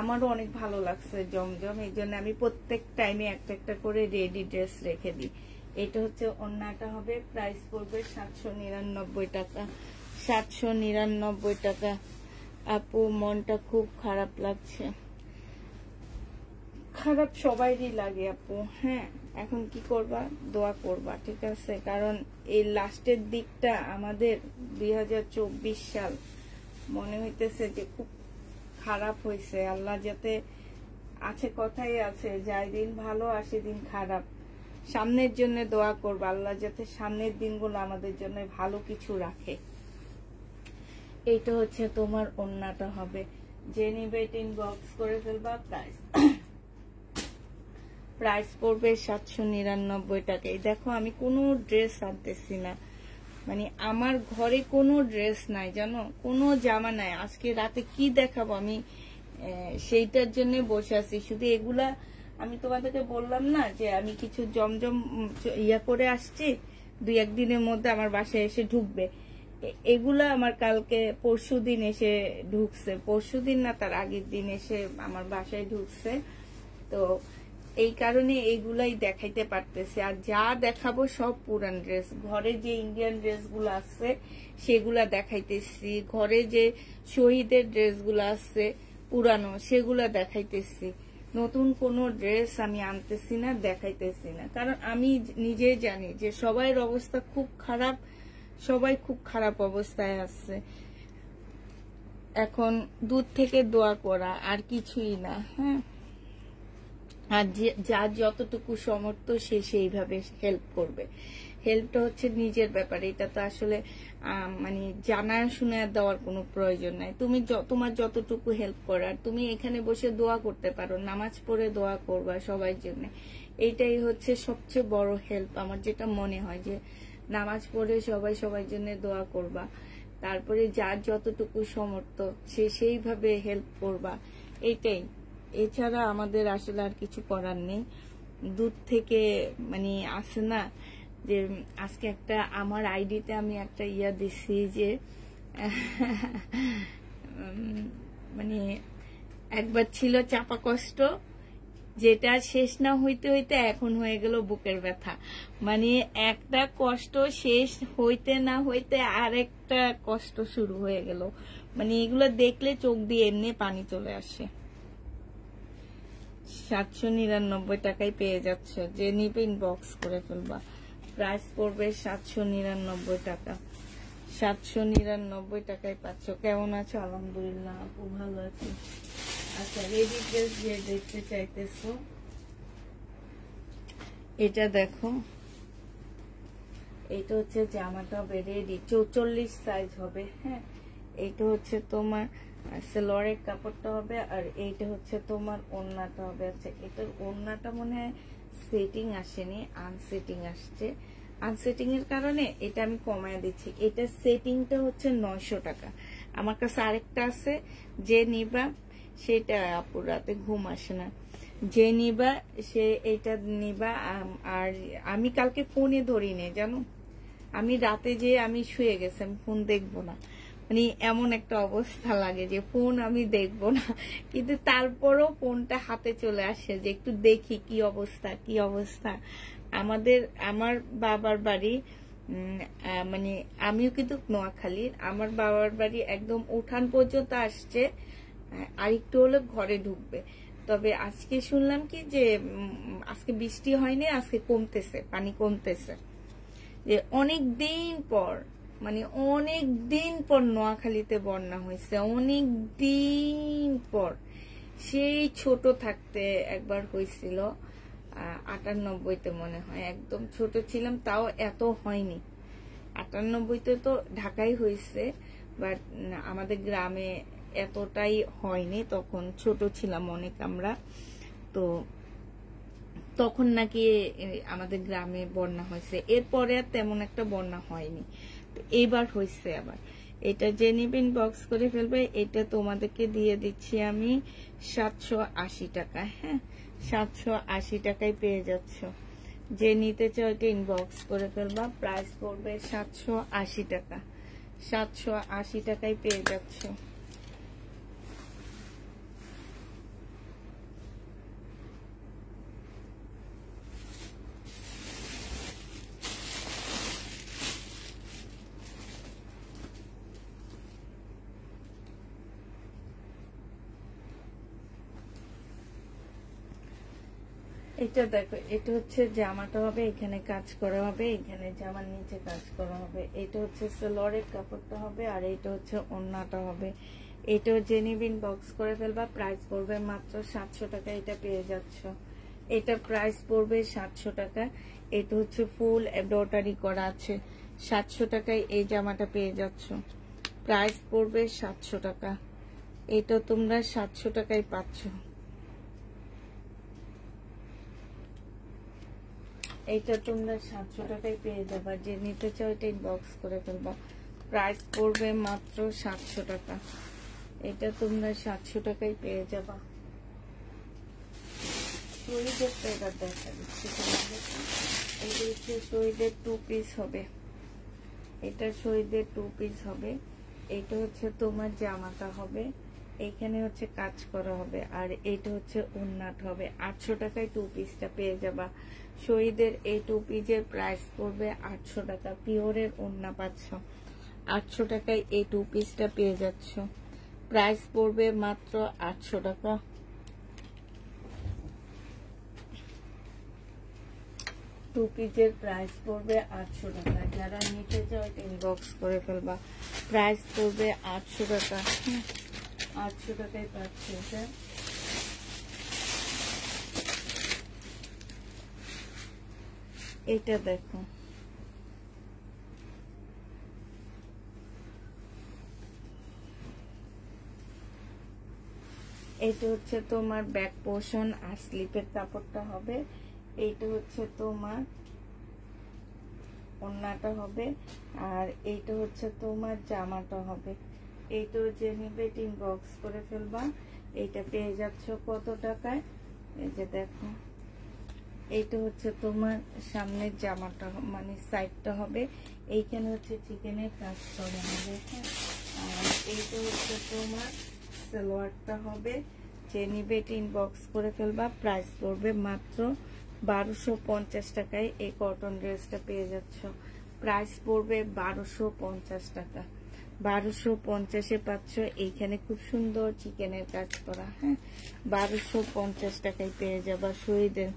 আমারও অনেক ভালো লাগছে জমজম এই জন্য আমি প্রত্যেক টাইমে একটা একটা করে রেডি ড্রেস রেখে দিই এটা হচ্ছে অন্যটা হবে প্রাইস পড়বে সাতশো নিরানব্বই টাকা সাতশো নিরানব্বই টাকা আপু মনটা খুব খারাপ লাগছে খারাপ সবাইরই লাগে আপু হ্যাঁ এখন কি করবা দোয়া করবা ঠিক আছে কারণ এই লাস্টের দিকটা আমাদের দুই সাল মনে হইতেছে যে খুব খারাপ হয়েছে আল্লাহ যাতে আছে কথাই আছে যাই দিন ভালো আসে দিন খারাপ সামনের জন্য দোয়া করব আল্লাহ যাতে সামনের দিনগুলো আমাদের জন্য ভালো কিছু রাখে এইটা হচ্ছে তোমার অন্যটা হবে জেনি নিবে টিন বক্স করে ফেলবা প্রাইস প্রাইস পড়বে সাতশো নিরানব্বই টাকা এই দেখো আমি কোনো ড্রেস আনতেছি না মানে আমার ঘরে কোনো ড্রেস নাই জানো কোনো জামা নাই আজকে রাতে কি দেখাবো আমি সেইটার জন্য বসে আছি শুধু এগুলা আমি তোমাদেরকে বললাম না যে আমি কিছু জমজম ইয়া করে আসছি দুই একদিনের মধ্যে আমার বাসায় এসে ঢুকবে এগুলা আমার কালকে পরশু দিন এসে ঢুকছে পরশু দিন না তার আগের দিন এসে আমার বাসায় ঢুকছে তো এই কারণে এইগুলাই দেখাইতে পারতেছে আর যা দেখাবো সব পুরান ড্রেস ঘরে যে ইন্ডিয়ান ড্রেসগুলো আছে সেগুলা দেখাইতেছি ঘরে যে শহীদের ড্রেসগুলো আছে পুরানো সেগুলা দেখাইতেছি নতুন কোনো ড্রেস আমি আনতেছি না দেখাইতেছি না কারণ আমি নিজে জানি যে সবাইয়ের অবস্থা খুব খারাপ সবাই খুব খারাপ অবস্থায় আছে এখন দূর থেকে দোয়া করা আর কিছুই না হ্যাঁ আর যার যতটুকু সমর্থ সে সেইভাবে হেল্প করবে হেল্পটা হচ্ছে নিজের ব্যাপার এটা তো আসলে মানে জানা শুনে দেওয়ার কোনো প্রয়োজন নাই তুমি তোমার যতটুকু হেল্প করার তুমি এখানে বসে দোয়া করতে পারো নামাজ পড়ে দোয়া করবা সবার জন্য এইটাই হচ্ছে সবচেয়ে বড় হেল্প আমার যেটা মনে হয় যে নামাজ পড়ে সবাই সবার জন্য দোয়া করবা তারপরে যার যতটুকু সমর্থ সে সেইভাবে হেল্প করবা এইটাই এছাড়া আমাদের আসলে আর কিছু করার নেই দূর থেকে মানে আসে না যে আজকে একটা আমার আইডিতে আমি একটা ইয়া দিছি যে মানে একবার ছিল চাপা কষ্ট যেটা শেষ না হইতে হইতে এখন হয়ে গেল বুকের ব্যথা মানে একটা কষ্ট শেষ হইতে না হইতে আরেকটা কষ্ট শুরু হয়ে গেল মানে এগুলো দেখলে চোখ দিয়ে এমনি পানি চলে আসে সাতশো নিরানব্বই টাকায় পেয়ে যাচ্ছ যে নিবে ইনবক্স করে ফেলবা প্রাইস পড়বে সাতশো নিরানব্বই টাকা সাতশো নিরানব্বই টাকায় পাচ্ছ কেমন আছো আলহামদুলিল্লাহ আপু ভালো আছি আচ্ছা রেডি ড্রেস দিয়ে দেখতে চাইতেছো এটা দেখো এটা হচ্ছে জামাটা হবে রেডি চৌচল্লিশ সাইজ হবে হ্যাঁ এটা হচ্ছে তোমার আর সেলোয়ারের কাপড়টা হবে আর এইটা হচ্ছে তোমার ওড়নাটা হবে আচ্ছা এটার ওড়নাটা মনে হয় সেটিং আসেনি আনসেটিং আসছে আনসেটিং এর কারণে এটা আমি কমায় দিচ্ছি এটা সেটিংটা হচ্ছে নয়শো টাকা আমার কাছে আরেকটা আছে যে নিবা সেটা আপুর রাতে ঘুম আসে না যে নিবা সে এটা নিবা আর আমি কালকে ফোনে ধরিনি জানো আমি রাতে যে আমি শুয়ে গেছি আমি ফোন দেখবো না মানে এমন একটা অবস্থা লাগে যে ফোন আমি দেখব না কিন্তু তারপরও ফোনটা হাতে চলে আসে যে একটু দেখি কি অবস্থা কি অবস্থা আমাদের আমার বাবার বাড়ি মানে আমিও কিন্তু নোয়াখালীর আমার বাবার বাড়ি একদম উঠান পর্যন্ত আসছে আরেকটু হলে ঘরে ঢুকবে তবে আজকে শুনলাম কি যে আজকে বৃষ্টি হয়নি আজকে কমতেছে পানি কমতেছে যে অনেক দিন পর মানে অনেক দিন পর নোয়াখালীতে বন্যা হয়েছে অনেক দিন পর সেই ছোট থাকতে একবার হয়েছিল আটানব্বইতে মনে হয় একদম ছোট ছিলাম তাও এত হয়নি আটানব্বইতে তো ঢাকাই হয়েছে বাট আমাদের গ্রামে এতটাই হয়নি তখন ছোট ছিলাম অনেক আমরা তো তখন নাকি আমাদের গ্রামে বন্যা হয়েছে এরপরে আর তেমন একটা বন্যা হয়নি এবার হয়েছে আবার এটা যে নেবেন বক্স করে ফেলবে এটা তোমাদেরকে দিয়ে দিচ্ছি আমি সাতশো আশি টাকা হ্যাঁ সাতশো আশি টাকায় পেয়ে যাচ্ছ যে নিতে চাও এটা ইনবক্স করে ফেলবা প্রাইস পড়বে সাতশো আশি টাকা সাতশো আশি টাকায় পেয়ে যাচ্ছ এটা দেখো এটা হচ্ছে জামাটা হবে এখানে কাজ করা হবে এখানে জামার নিচে কাজ করা হবে এটা হচ্ছে সেলোয়ারের কাপড়টা হবে আর এটা হচ্ছে ওন্নাটা হবে এটাও জেনিবিন বক্স করে ফেলবা প্রাইস পড়বে মাত্র সাতশো টাকা এটা পেয়ে যাচ্ছ এটা প্রাইস পড়বে সাতশো টাকা এটা হচ্ছে ফুল এমব্রয়ডারি করা আছে সাতশো টাকায় এই জামাটা পেয়ে যাচ্ছ প্রাইস পড়বে সাতশো টাকা এটা তোমরা সাতশো টাকায় পাচ্ছ এইটা তোমরা সাতশো টাকায় পেয়ে যাবা যে নিতে চাও এটা ইনবক্স করে ফেলবা প্রাইস পড়বে মাত্র সাতশো টাকা এটা তোমরা সাতশো টাকায় পেয়ে যাবা শহীদের হচ্ছে শহীদের টু পিস হবে এটা শহীদের টু পিস হবে এটা হচ্ছে তোমার হবে এইখানে হচ্ছে কাজ করা হবে আর এটা হচ্ছে হবে আটশো টাকায় টু পিসটা পেয়ে যাবা শহীদের এই টুপি যে প্রাইস পড়বে আটশো টাকা পিওরের ওন্না পাচ্ছ আটশো টাকায় এই টু পিসটা পেয়ে যাচ্ছ প্রাইস পড়বে মাত্র আটশো টাকা টু পিসের প্রাইস পড়বে আটশো টাকা যারা নিতে চাও ইনবক্স করে ফেলবা প্রাইস পড়বে আটশো টাকা আটশো টাকায় পাচ্ছে এটা দেখো এটা হচ্ছে তোমার ব্যাক পোর্শন আর স্লিপের কাপড়টা হবে এইটা হচ্ছে তোমার ওন্নাটা হবে আর এইটা হচ্ছে তোমার জামাটা হবে তো যে নিবে টিন বক্স করে ফেলবা এইটা পেয়ে যাচ্ছ কত টাকায় এই যে দেখো এইটা হচ্ছে তোমার সামনের জামাটা মানে সাইডটা হবে এইখানে হচ্ছে চিকেনের কাজ করা হবে হ্যাঁ? আর এইটা হচ্ছে তোমার সালোয়ারটা হবে চেনি বেট ইনবক্স বক্স করে ফেলবা প্রাইস পড়বে মাত্র বারোশো পঞ্চাশ টাকায় এই কটন ড্রেসটা পেয়ে যাচ্ছ প্রাইস পড়বে বারোশো পঞ্চাশ টাকা বারোশো পঞ্চাশে পাচ্ছ এইখানে খুব সুন্দর চিকেনের কাজ করা হ্যাঁ বারোশো পঞ্চাশ টাকায় পেয়ে যাবা শহীদের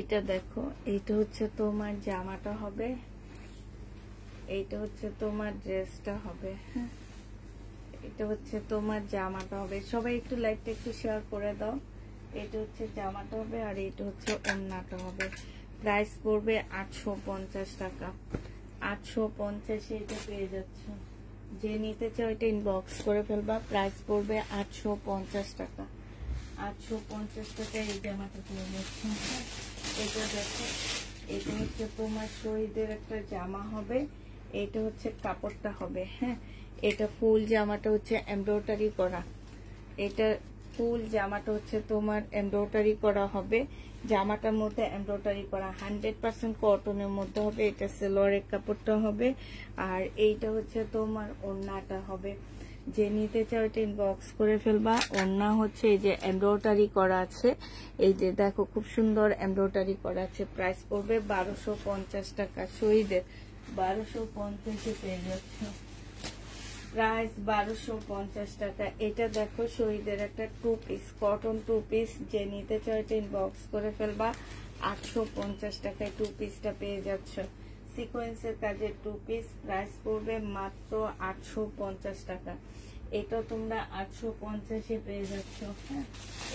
এটা দেখো এইটা হচ্ছে তোমার জামাটা হবে এইটা হচ্ছে তোমার ড্রেসটা হবে হ্যাঁ এটা হচ্ছে তোমার জামাটা হবে সবাই একটু লাইকটা একটু শেয়ার করে দাও এটা হচ্ছে জামাটা হবে আর এটা হচ্ছে ওন্নাটা হবে প্রাইস পড়বে আটশো পঞ্চাশ টাকা আটশো পঞ্চাশে এটা পেয়ে যাচ্ছ যে নিতে চাও এটা ইনবক্স করে ফেলবা প্রাইস পড়বে আটশো পঞ্চাশ টাকা আটশো পঞ্চাশ টাকায় এই জামাটাগুলো দেখছেন এটা দেখো এটা হচ্ছে তোমার শহীদের একটা জামা হবে এটা হচ্ছে কাপড়টা হবে হ্যাঁ এটা ফুল জামাটা হচ্ছে এমব্রয়ডারি করা এটা ফুল জামাটা হচ্ছে তোমার এমব্রয়ডারি করা হবে জামাটার মধ্যে এমব্রয়ডারি করা হান্ড্রেড পার্সেন্ট কটনের মধ্যে হবে এটা সেলোয়ারের কাপড়টা হবে আর এইটা হচ্ছে তোমার ওড়নাটা হবে যে নিতে চাও এটা ইনবক্স করে ফেলবা ওড়না হচ্ছে এই যে এমব্রয়ডারি করা আছে এই যে দেখো খুব সুন্দর এমব্রয়ডারি করা আছে প্রাইস পড়বে বারোশো পঞ্চাশ টাকা শহীদের বারোশো পঞ্চাশে পেয়ে যাচ্ছে প্রাইস বারোশো পঞ্চাশ টাকা এটা দেখো শহীদের একটা two piece cotton two piece যে নিতে চাও এটা ইনবক্স করে ফেলবা আটশো পঞ্চাশ টাকায় টু পিসটা পেয়ে যাচ্ছ সিকোয়েন্সের কাজের টু পিস প্রাইস পড়বে মাত্র আটশো পঞ্চাশ টাকা এটা তোমরা আটশো পঞ্চাশে পেয়ে যাচ্ছ হ্যাঁ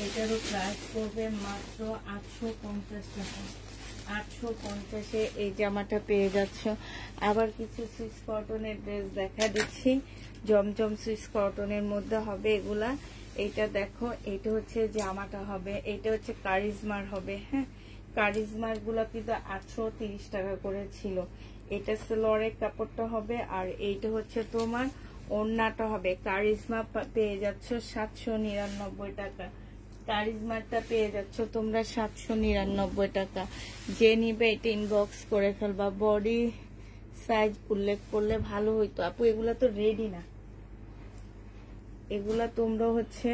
এটারও প্রাইস পড়বে মাত্র আটশো পঞ্চাশ টাকা আটশো পঞ্চাশে এই জামাটা পেয়ে যাচ্ছ আবার কিছু সুইস কটনের ড্রেস দেখা দিচ্ছি জমজম সুইস কটনের মধ্যে হবে এগুলা এটা দেখো এটা হচ্ছে জামাটা হবে এটা হচ্ছে কারিজমার হবে হ্যাঁ কারিজমার গুলা কিন্তু আটশো টাকা করে ছিল এটা স্লোয়ারের কাপড়টা হবে আর এইটা হচ্ছে তোমার ওড়নাটা হবে কারিজমা পেয়ে যাচ্ছ সাতশো নিরানব্বই টাকা কারিজমারটা পেয়ে যাচ্ছ তোমরা সাতশো নিরানব্বই টাকা যে নিবে এটা ইনবক্স করে ফেলবা বডি সাইজ উল্লেখ করলে ভালো হইতো আপু এগুলা তো রেডি না এগুলা তোমরা হচ্ছে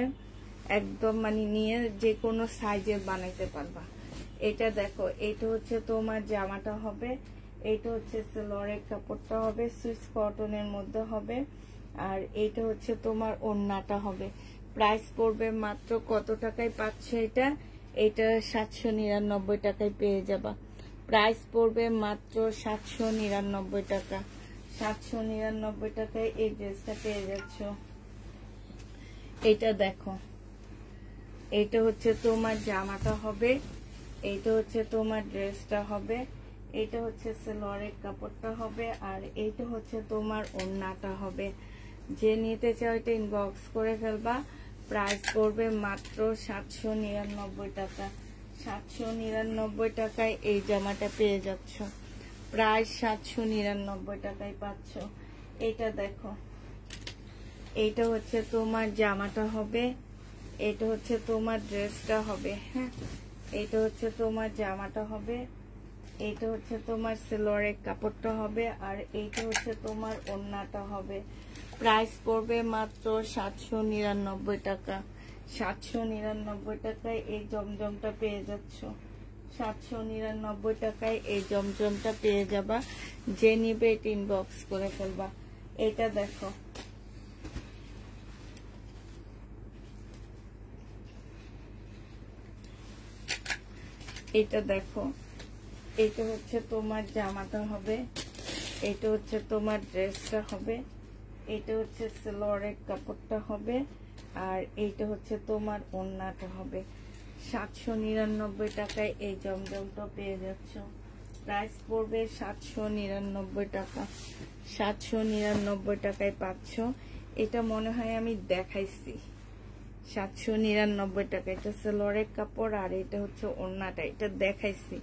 একদম মানে নিয়ে যে কোনো সাইজের বানাইতে পারবা এটা দেখো এটা হচ্ছে তোমার জামাটা হবে এটা হচ্ছে সেলরের কাপড়টা হবে সুইচ কটনের মধ্যে হবে আর এইটা হচ্ছে তোমার অন্যটা হবে প্রাইস পড়বে মাত্র কত টাকায় পাচ্ছ এটা এটা সাতশো নিরানব্বই টাকায় পেয়ে যাবা প্রাইস পড়বে মাত্র সাতশো নিরানব্বই টাকা সাতশো নিরানব্বই টাকায় এই ড্রেসটা পেয়ে যাচ্ছ এটা দেখো এটা হচ্ছে তোমার জামাটা হবে এইটা হচ্ছে তোমার ড্রেসটা হবে এটা হচ্ছে সেলোয়ারের কাপড়টা হবে আর এইটা হচ্ছে তোমার ওড়নাটা হবে যে নিতে চাও এটা ইনবক্স করে ফেলবা প্রাইস পড়বে মাত্র সাতশো নিরানব্বই টাকা সাতশো নিরানব্বই টাকায় এই জামাটা পেয়ে যাচ্ছ প্রায় সাতশো নিরানব্বই টাকায় পাচ্ছ এটা দেখো এইটা হচ্ছে তোমার জামাটা হবে এটা হচ্ছে তোমার ড্রেসটা হবে হ্যাঁ এটা হচ্ছে তোমার জামাটা হবে এটা হচ্ছে তোমার সেলোয়ারের কাপড়টা হবে আর এইটা হচ্ছে তোমার ওন্নাটা হবে প্রাইস পড়বে মাত্র সাতশো নিরানব্বই টাকা সাতশো নিরানব্বই টাকায় এই জমজমটা পেয়ে যাচ্ছ সাতশো নিরানব্বই টাকায় এই জমজমটা পেয়ে যাবা যে নিবে টিন বক্স করে ফেলবা এটা দেখো এটা দেখো এটা হচ্ছে তোমার জামাটা হবে এটা হচ্ছে তোমার ড্রেসটা হবে এটা হচ্ছে সেলোয়ারের কাপড়টা হবে আর এইটা হচ্ছে তোমার ওন্নাটা হবে সাতশো নিরানব্বই টাকায় এই জমজমটা পেয়ে যাচ্ছ প্রাইস পড়বে সাতশো নিরানব্বই টাকা সাতশো নিরানব্বই টাকায় পাচ্ছ এটা মনে হয় আমি দেখাইছি সাতশো নিরানব্বই টাকা এটা সেলোয়ারের কাপড় আর এটা হচ্ছে ওন্নাটা এটা দেখাইছি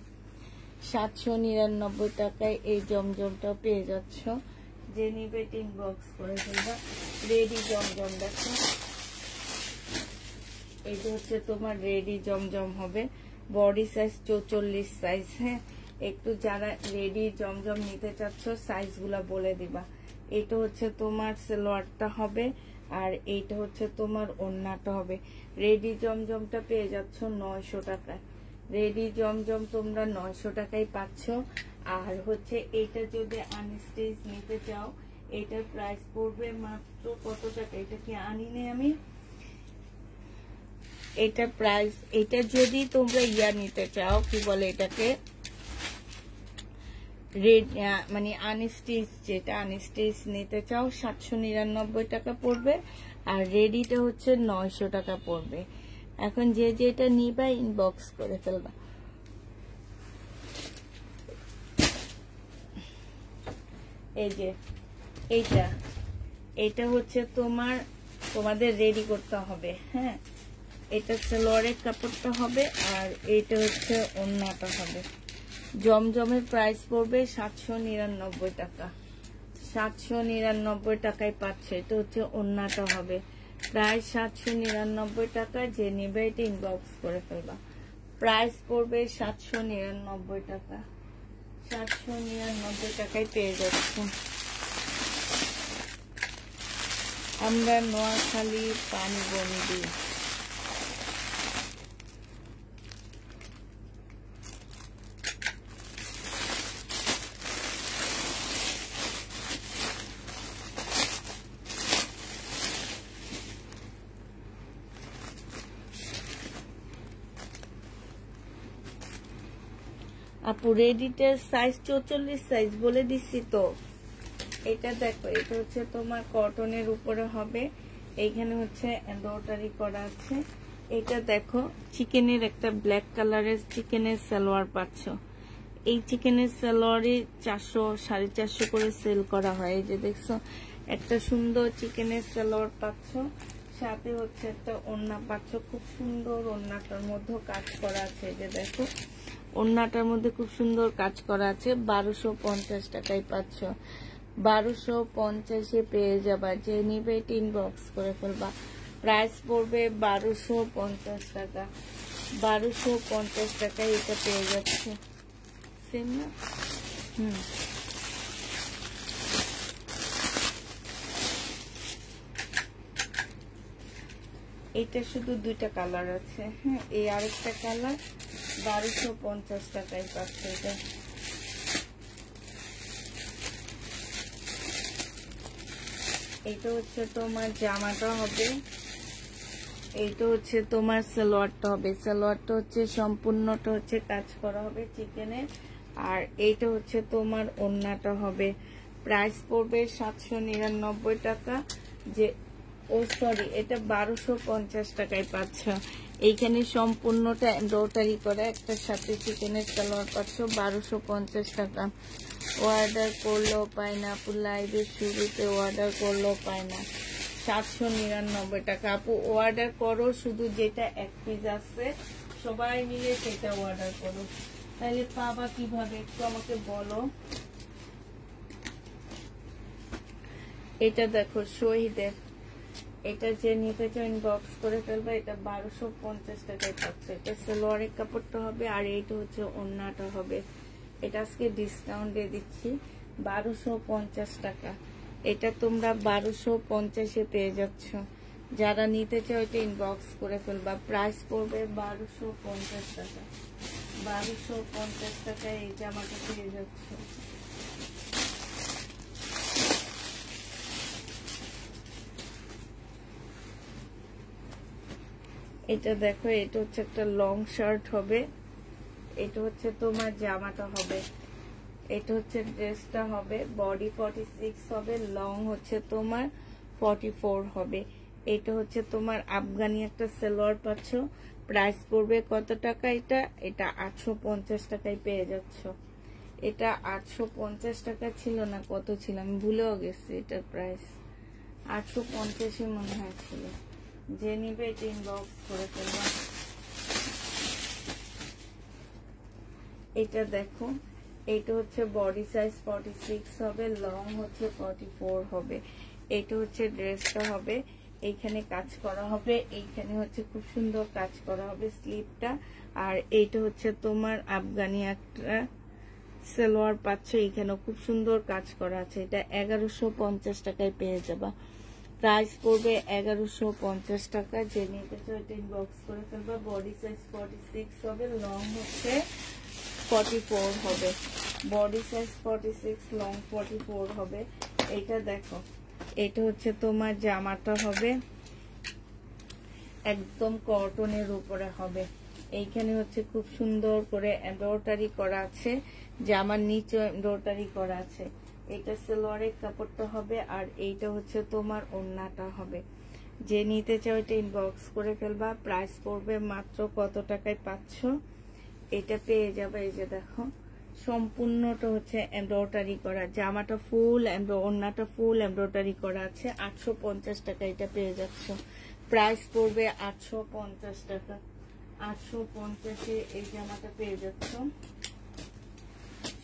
সাতশো নিরানব্বই টাকায় এই জমজমটা পেয়ে যাচ্ছ যে নিবে বক্স করে ফেলবা রেডি জমজম দেখো এটা হচ্ছে তোমার রেডি জমজম হবে বডি সাইজ চৌচল্লিশ সাইজ হ্যাঁ একটু যারা রেডি জমজম নিতে চাচ্ছ সাইজগুলো বলে দিবা এটা হচ্ছে তোমার সেলোয়ারটা হবে আর এইটা হচ্ছে তোমার অন্যটা হবে রেডি জমজমটা পেয়ে যাচ্ছ নয়শো টাকায় রেডি জমজম তোমরা নয়শো টাকায় পাচ্ছ আর হচ্ছে এটা যদি আনস্টেজ নিতে চাও এটার প্রাইস পড়বে মাত্র কত টাকা এটা কি আনিনি আমি এটা প্রাইস এটা যদি তোমরা ইয়া নিতে চাও কি বলে এটাকে রেড মানে আনস্টিচ যেটা আনস্টিচ নিতে চাও সাতশো নিরানব্বই টাকা পড়বে আর রেডিটা হচ্ছে নয়শো টাকা পড়বে এখন যে যেটা নিবা ইনবক্স করে ফেলবা এই যে এইটা এটা হচ্ছে তোমার তোমাদের রেডি করতে হবে হ্যাঁ এটা হচ্ছে সালোয়ারের কাপড়টা হবে আর এটা হচ্ছে অন্যটা হবে জমজমের প্রাইস পড়বে সাতশো নিরানব্বই টাকা সাতশো নিরানব্বই টাকায় পাচ্ছে এটা হচ্ছে অন্যটা হবে প্রায় সাতশো নিরানব্বই টাকা যে নেবে এটা ইনবক্স করে ফেলবা প্রাইস পড়বে সাতশো নিরানব্বই টাকা চারশো নিরানব্বই টাকায় পেয়ে যাচ্ছি আমরা নোয়াখালী পানিবন্দী রেডিটের সাইজ চৌচল্লিশ সাইজ বলে দিচ্ছি তো এটা দেখো এটা হচ্ছে তোমার কটনের উপরে হবে এইখানে হচ্ছে এম্ব্রয়ডারি করা আছে এটা দেখো চিকেনের একটা ব্ল্যাক কালারের চিকেনের সালোয়ার পাচ্ছ এই চিকেনের সালোয়ারে চারশো সাড়ে চারশো করে সেল করা হয় এই যে দেখছো একটা সুন্দর চিকেনের সালোয়ার পাচ্ছ সাথে হচ্ছে একটা ওন্না পাচ্ছ খুব সুন্দর ওন্নাটার মধ্যেও কাজ করা আছে এই যে দেখো ওড়নাটার মধ্যে খুব সুন্দর কাজ করা আছে বারোশো পঞ্চাশ টাকায় পাচ্ছ বারোশো পঞ্চাশে পেয়ে যাবা যে নিবে টিন বক্স করে ফেলবা প্রাইস পড়বে বারোশো পঞ্চাশ টাকা বারোশো পঞ্চাশ টাকায় এটা পেয়ে যাচ্ছে সেম না হুম এটা শুধু দুইটা কালার আছে হ্যাঁ এই আরেকটা কালার বারোশো পঞ্চাশ টাকায় পাচ্ছে এটা এটা হচ্ছে তোমার জামাটা হবে এইটা হচ্ছে তোমার সালোয়ারটা হবে সালোয়ারটা হচ্ছে সম্পূর্ণটা হচ্ছে কাজ করা হবে চিকেনের আর এইটা হচ্ছে তোমার ওন্নাটা হবে প্রাইস পড়বে সাতশো নিরানব্বই টাকা যে ও সরি এটা বারোশো পঞ্চাশ টাকায় পাচ্ছ এইখানে সম্পূর্ণটা এমব্রয়ডারি করা একটা সাথে চিকেনের সালোয়ার পাচ্ছ বারোশো পঞ্চাশ টাকা অর্ডার করলো পায় না আপু লাইভের শুরুতে অর্ডার করলো পায় না সাতশো নিরানব্বই টাকা আপু অর্ডার করো শুধু যেটা এক পিস আছে সবাই মিলে সেটা অর্ডার করো তাহলে পাবা কিভাবে একটু আমাকে বলো এটা দেখো শহীদের এটা যে নিতে চান বক্স করে ফেলবে এটা বারোশো পঞ্চাশ টাকায় থাকছে এটা সালোয়ারের কাপড়টা হবে আর এইটা হচ্ছে অন্যটা হবে এটা আজকে ডিসকাউন্টে দিচ্ছি বারোশো পঞ্চাশ টাকা এটা তোমরা বারোশো পঞ্চাশে পেয়ে যাচ্ছ যারা নিতে চাও এটা ইনবক্স করে ফেলবা প্রাইস পড়বে বারোশো পঞ্চাশ টাকা বারোশো পঞ্চাশ টাকায় এই জামাটা পেয়ে যাচ্ছ এটা দেখো এটা হচ্ছে একটা লং শার্ট হবে এটা হচ্ছে তোমার জামাটা হবে এটা হচ্ছে ড্রেসটা হবে বডি ফর্টি সিক্স হবে লং হচ্ছে তোমার ফর্টি ফোর হবে এটা হচ্ছে তোমার আফগানি একটা সেলোয়ার পাচ্ছ প্রাইস পড়বে কত টাকা এটা এটা আটশো পঞ্চাশ টাকায় পেয়ে যাচ্ছ এটা আটশো পঞ্চাশ টাকা ছিল না কত ছিল আমি ভুলেও গেছি এটার প্রাইস আটশো পঞ্চাশই মনে হয় ছিল যে নিবে এটা ইনবক্স করে ফেললাম এটা দেখো এটা হচ্ছে বডি সাইজ ফর্টি সিক্স হবে লং হচ্ছে ফর্টি ফোর হবে এটা হচ্ছে ড্রেসটা হবে এইখানে কাজ করা হবে এইখানে হচ্ছে খুব সুন্দর কাজ করা হবে স্লিপটা আর এইটা হচ্ছে তোমার আফগানি একটা সেলোয়ার পাচ্ছ এইখানেও খুব সুন্দর কাজ করা আছে এটা এগারোশো পঞ্চাশ টাকায় পেয়ে যাবা প্রাইস পড়বে এগারোশো পঞ্চাশ টাকা যে নিতে চাও এটা করে ফেলবা বডি সাইজ ফর্টি সিক্স হবে লং হচ্ছে ফর্টি ফোর হবে body size forty six long forty four হবে এটা দেখো এটা হচ্ছে তোমার জামাটা হবে একদম কটনের উপরে হবে এইখানে হচ্ছে খুব সুন্দর করে এমব্রয়ডারি করা আছে জামার নিচে এমব্রয়ডারি করা আছে এটা সেলোয়ারের কাপড়টা হবে আর এইটা হচ্ছে তোমার ওন্নাটা হবে যে নিতে চাও এটা ইনবক্স করে ফেলবা প্রাইস পড়বে মাত্র কত টাকায় পাচ্ছ এটা পেয়ে যাবে এই যে দেখো সম্পূর্ণটা হচ্ছে এমব্রয়ডারি করা জামাটা ফুল ওড়নাটা ফুল এমব্রয়ডারি করা আছে আটশো পঞ্চাশ টাকা এটা পেয়ে যাচ্ছ প্রাইস পড়বে আটশো পঞ্চাশ টাকা আটশো পঞ্চাশে এই জামাটা পেয়ে যাচ্ছ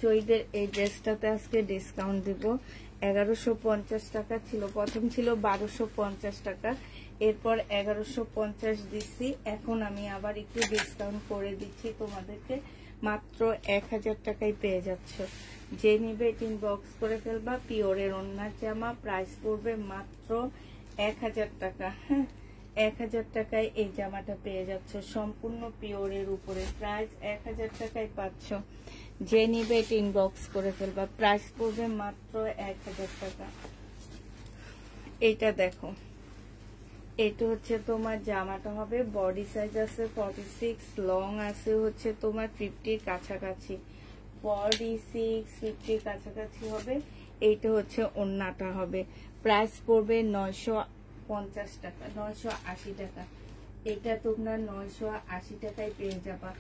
চৈদের এই ড্রেসটাতে আজকে ডিসকাউন্ট দিব এগারোশো পঞ্চাশ টাকা ছিল প্রথম ছিল বারোশো পঞ্চাশ টাকা এরপর এগারোশো পঞ্চাশ দিচ্ছি এখন আমি আবার একটু ডিসকাউন্ট করে দিচ্ছি তোমাদেরকে মাত্র এক হাজার টাকায় পেয়ে যাচ্ছ যে নিবে টিন বক্স করে ফেলবা পিওরের অন্যার জামা প্রাইস পড়বে মাত্র এক হাজার টাকা হ্যাঁ এক হাজার টাকায় এই জামাটা পেয়ে যাচ্ছ সম্পূর্ণ পিওরের উপরে প্রাইস এক হাজার টাকায় পাচ্ছ যে নিবে এটা বক্স করে ফেলবা প্রাইস পড়বে মাত্র এক হাজার টাকা এটা দেখো এটা হচ্ছে তোমার জামাটা হবে বডি সাইজ আছে ফর্টি সিক্স লং আছে হচ্ছে তোমার ফিফটির কাছাকাছি ফর্টি সিক্স ফিফটির কাছাকাছি হবে এইটা হচ্ছে অন্যটা হবে প্রাইস পড়বে নয়শো পঞ্চাশ টাকা নয়শো আশি টাকা এটা তোমরা নয়শো আশি টাকায় পেয়ে যাবা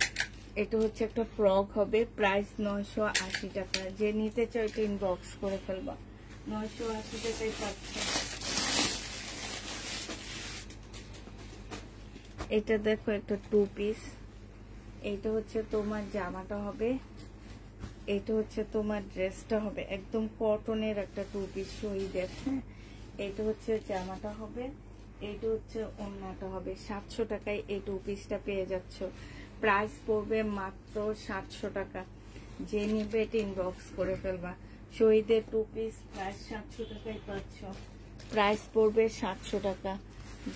এটা হচ্ছে একটা ফ্রক হবে প্রাইস নয়শো আশি টাকা যে নিতে চাই এটা ইনবক্স করে ফেলবা নয়শো আশি টাকায় পাচ্ছ এটা দেখো একটা টু পিস এইটা হচ্ছে তোমার জামাটা হবে এটা হচ্ছে তোমার ড্রেসটা হবে একদম কটনের একটা টু পিস সই দেখছে হ্যাঁ? এইটা হচ্ছে জামাটা হবে এটা হচ্ছে অন্যটা হবে সাতশো টাকায় এই টু পিসটা পেয়ে যাচ্ছ প্রাইস পড়বে মাত্র সাতশো টাকা যে নিবে এটা ইনবক্স করে ফেলবা শহীদের টু পিস প্রাইস সাতশো টাকায় পাচ্ছ প্রাইস পড়বে সাতশো টাকা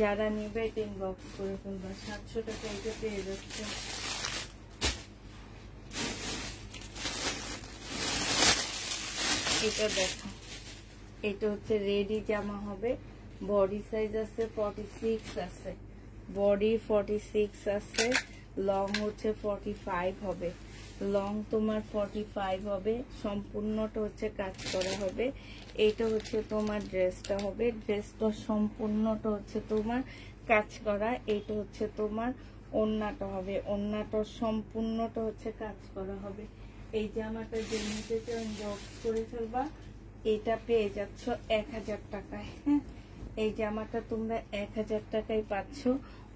যারা নিবে এটা ইনবক্স করে ফেলবা সাতশো টাকা এটা পেয়ে যাচ্ছে এটা দেখো এটা হচ্ছে রেডি জামা হবে বডি সাইজ আছে ফর্টি সিক্স আছে বডি ফর্টি সিক্স আছে লং হচ্ছে ফর্টি ফাইভ হবে লং তোমার ফর্টি ফাইভ হবে সম্পূর্ণটা হচ্ছে কাজ করা হবে এইটা হচ্ছে তোমার ড্রেসটা হবে ড্রেসটা সম্পূর্ণটা হচ্ছে তোমার কাজ করা এইটা হচ্ছে তোমার অন্যটা হবে অন্যটা সম্পূর্ণটা হচ্ছে কাজ করা হবে এই জামাটা যে নিতে চাও বক্স করে ফেলবা এটা পেয়ে যাচ্ছ এক হাজার টাকায় হ্যাঁ এই জামাটা তোমরা এক হাজার টাকায় পাচ্ছ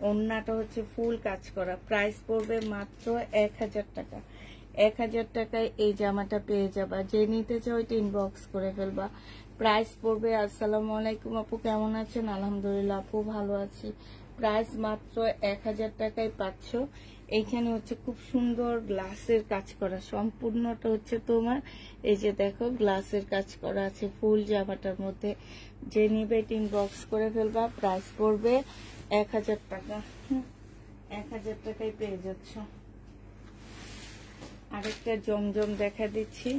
অন্যটা হচ্ছে ফুল কাজ করা প্রাইস পড়বে মাত্র এক হাজার টাকা এক হাজার টাকায় এই জামাটা পেয়ে যাবা যে নিতে চাও এটা ইনবক্স করে ফেলবা প্রাইস পড়বে আসসালামু আলাইকুম আপু কেমন আছেন আলহামদুলিল্লাহ আপু ভালো আছি প্রাইস মাত্র এক হাজার টাকায় পাচ্ছ এইখানে হচ্ছে খুব সুন্দর গ্লাসের কাজ করা সম্পূর্ণটা হচ্ছে তোমার এই যে দেখো গ্লাসের কাজ করা আছে ফুল জামাটার মধ্যে যে নিবে টিন বক্স করে ফেলবা প্রাইস পড়বে এক হাজার টাকা এক হাজার টাকায় পেয়ে যাচ্ছ আরেকটা জমজম দেখা দিচ্ছি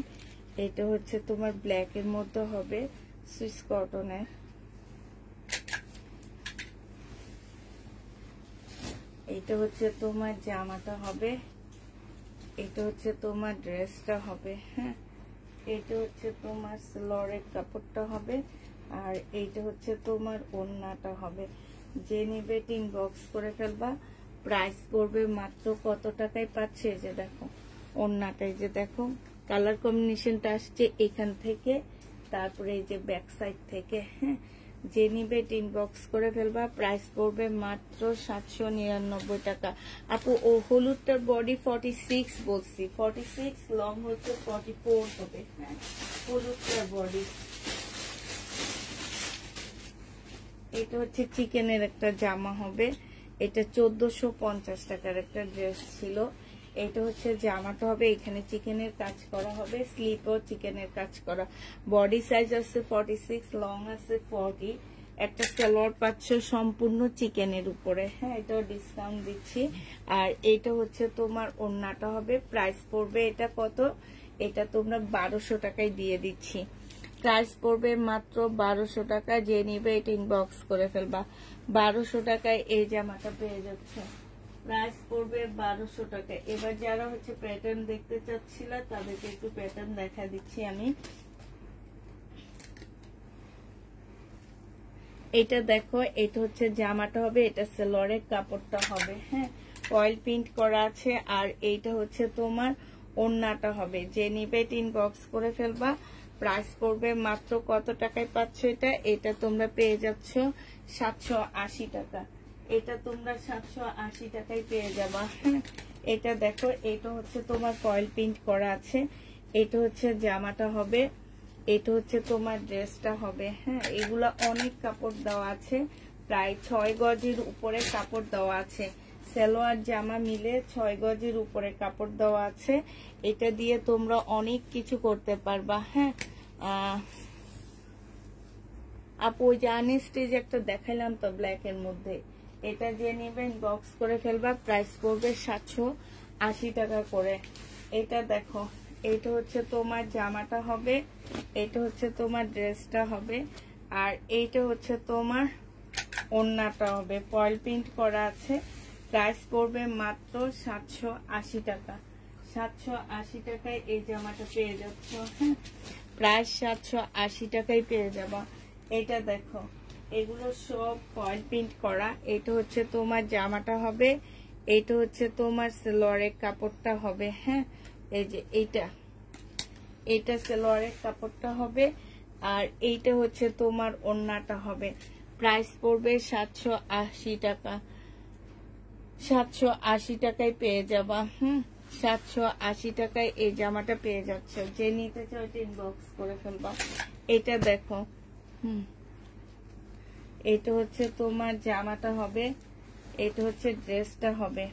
এটা হচ্ছে তোমার ব্ল্যাকের মধ্যে হবে সুইস কটনের এটা হচ্ছে তোমার জামাটা হবে এটা হচ্ছে তোমার ড্রেসটা হবে হ্যাঁ এটা হচ্ছে তোমার স্লোরের কাপড়টা হবে আর এইটা হচ্ছে তোমার ওন্নাটা হবে যে নেবে টিন বক্স করে ফেলবা প্রাইস পড়বে মাত্র কত টাকায় পাচ্ছে যে দেখো ওড়নাটাই যে দেখো কালার কম্বিনেশনটা আসছে এখান থেকে তারপরে এই যে ব্যাক সাইড থেকে হ্যাঁ যে নিবে টিন বক্স করে ফেলবা প্রাইস পড়বে মাত্র সাতশো নিরানব্বই টাকা আপু ও হলুদটার বডি ফর্টি সিক্স বলছি ফর্টি সিক্স লং হচ্ছে ফর্টি ফোর হবে হ্যাঁ হলুদটার বডি এটা হচ্ছে চিকেনের একটা জামা হবে এটা চোদ্দোশো পঞ্চাশ টাকার একটা ড্রেস ছিল এটা হচ্ছে জামাটা হবে এখানে চিকেনের কাজ করা হবে স্লিপও চিকেনের কাজ করা বডি সাইজ আছে ফর্টি সিক্স লং আছে ফর্টি একটা সালোয়ার পাচ্ছ সম্পূর্ণ চিকেনের উপরে হ্যাঁ এটাও ডিসকাউন্ট দিচ্ছি আর এটা হচ্ছে তোমার অন্যটা হবে প্রাইস পড়বে এটা কত এটা তোমরা বারোশো টাকায় দিয়ে দিচ্ছি প্রাইস পড়বে মাত্র বারোশো টাকা যে নিবে এটা ইনবক্স করে ফেলবা বারোশো টাকায় এই জামাটা পেয়ে যাচ্ছে প্রাইস পড়বে বারোশো টাকা এবার যারা হচ্ছে প্যাটার্ন দেখতে চাচ্ছিল তাদেরকে একটু প্যাটার্ন দেখা দিচ্ছি আমি এটা দেখো এটা হচ্ছে জামাটা হবে এটা সেলরের কাপড়টা হবে হ্যাঁ অয়েল প্রিন্ট করা আছে আর এইটা হচ্ছে তোমার ওন্নাটা হবে যে নিবে টিন বক্স করে ফেলবা প্রাইস পড়বে মাত্র কত টাকায় পাচ্ছ এটা এটা তোমরা পেয়ে যাচ্ছ সাতশো আশি টাকা এটা তোমরা সাতশো আশি টাকায় পেয়ে যাবা এটা দেখো এটা হচ্ছে তোমার কয়েল প্রিন্ট করা আছে এটা হচ্ছে জামাটা হবে এটা হচ্ছে তোমার ড্রেসটা হবে হ্যাঁ এগুলা অনেক কাপড় দেওয়া আছে প্রায় ছয় গজের উপরে কাপড় দেওয়া আছে সেলোয়ার জামা মিলে ছয় গজের উপরে কাপড় দেওয়া আছে এটা দিয়ে তোমরা অনেক কিছু করতে পারবা হ্যাঁ আপু ওই যে আনস্টেজ একটা দেখাইলাম তো ব্ল্যাক এর মধ্যে এটা যে নেবেন বক্স করে ফেলবা প্রাইস পড়বে সাতশো আশি টাকা করে এটা দেখো এটা হচ্ছে তোমার জামাটা হবে এটা হচ্ছে তোমার ড্রেসটা হবে আর এইটা হচ্ছে তোমার অন্যটা হবে পয়েল প্রিন্ট করা আছে প্রাইস পড়বে মাত্র সাতশো আশি টাকা সাতশো আশি টাকায় এই জামাটা পেয়ে যাচ্ছ হ্যাঁ প্রায় সাতশো আশি টাকায় পেয়ে যাবা এটা দেখো এগুলো সব ফয়েল প্রিন্ট করা এটা হচ্ছে তোমার জামাটা হবে এইটা হচ্ছে তোমার সেলোয়ারের কাপড়টা হবে হ্যাঁ এই যে এইটা এইটা সেলোয়ারের কাপড়টা হবে আর এইটা হচ্ছে তোমার ওন্নাটা হবে প্রাইস পড়বে সাতশো আশি টাকা সাতশো আশি টাকায় পেয়ে যাবা হুম সাতশো আশি টাকায় এই জামাটা পেয়ে যাচ্ছ যে নিতে চাও ইনবক্স করে ফেলবা এটা দেখো হুম এটা হচ্ছে তোমার জামাটা হবে এটা হচ্ছে ড্রেসটা হবে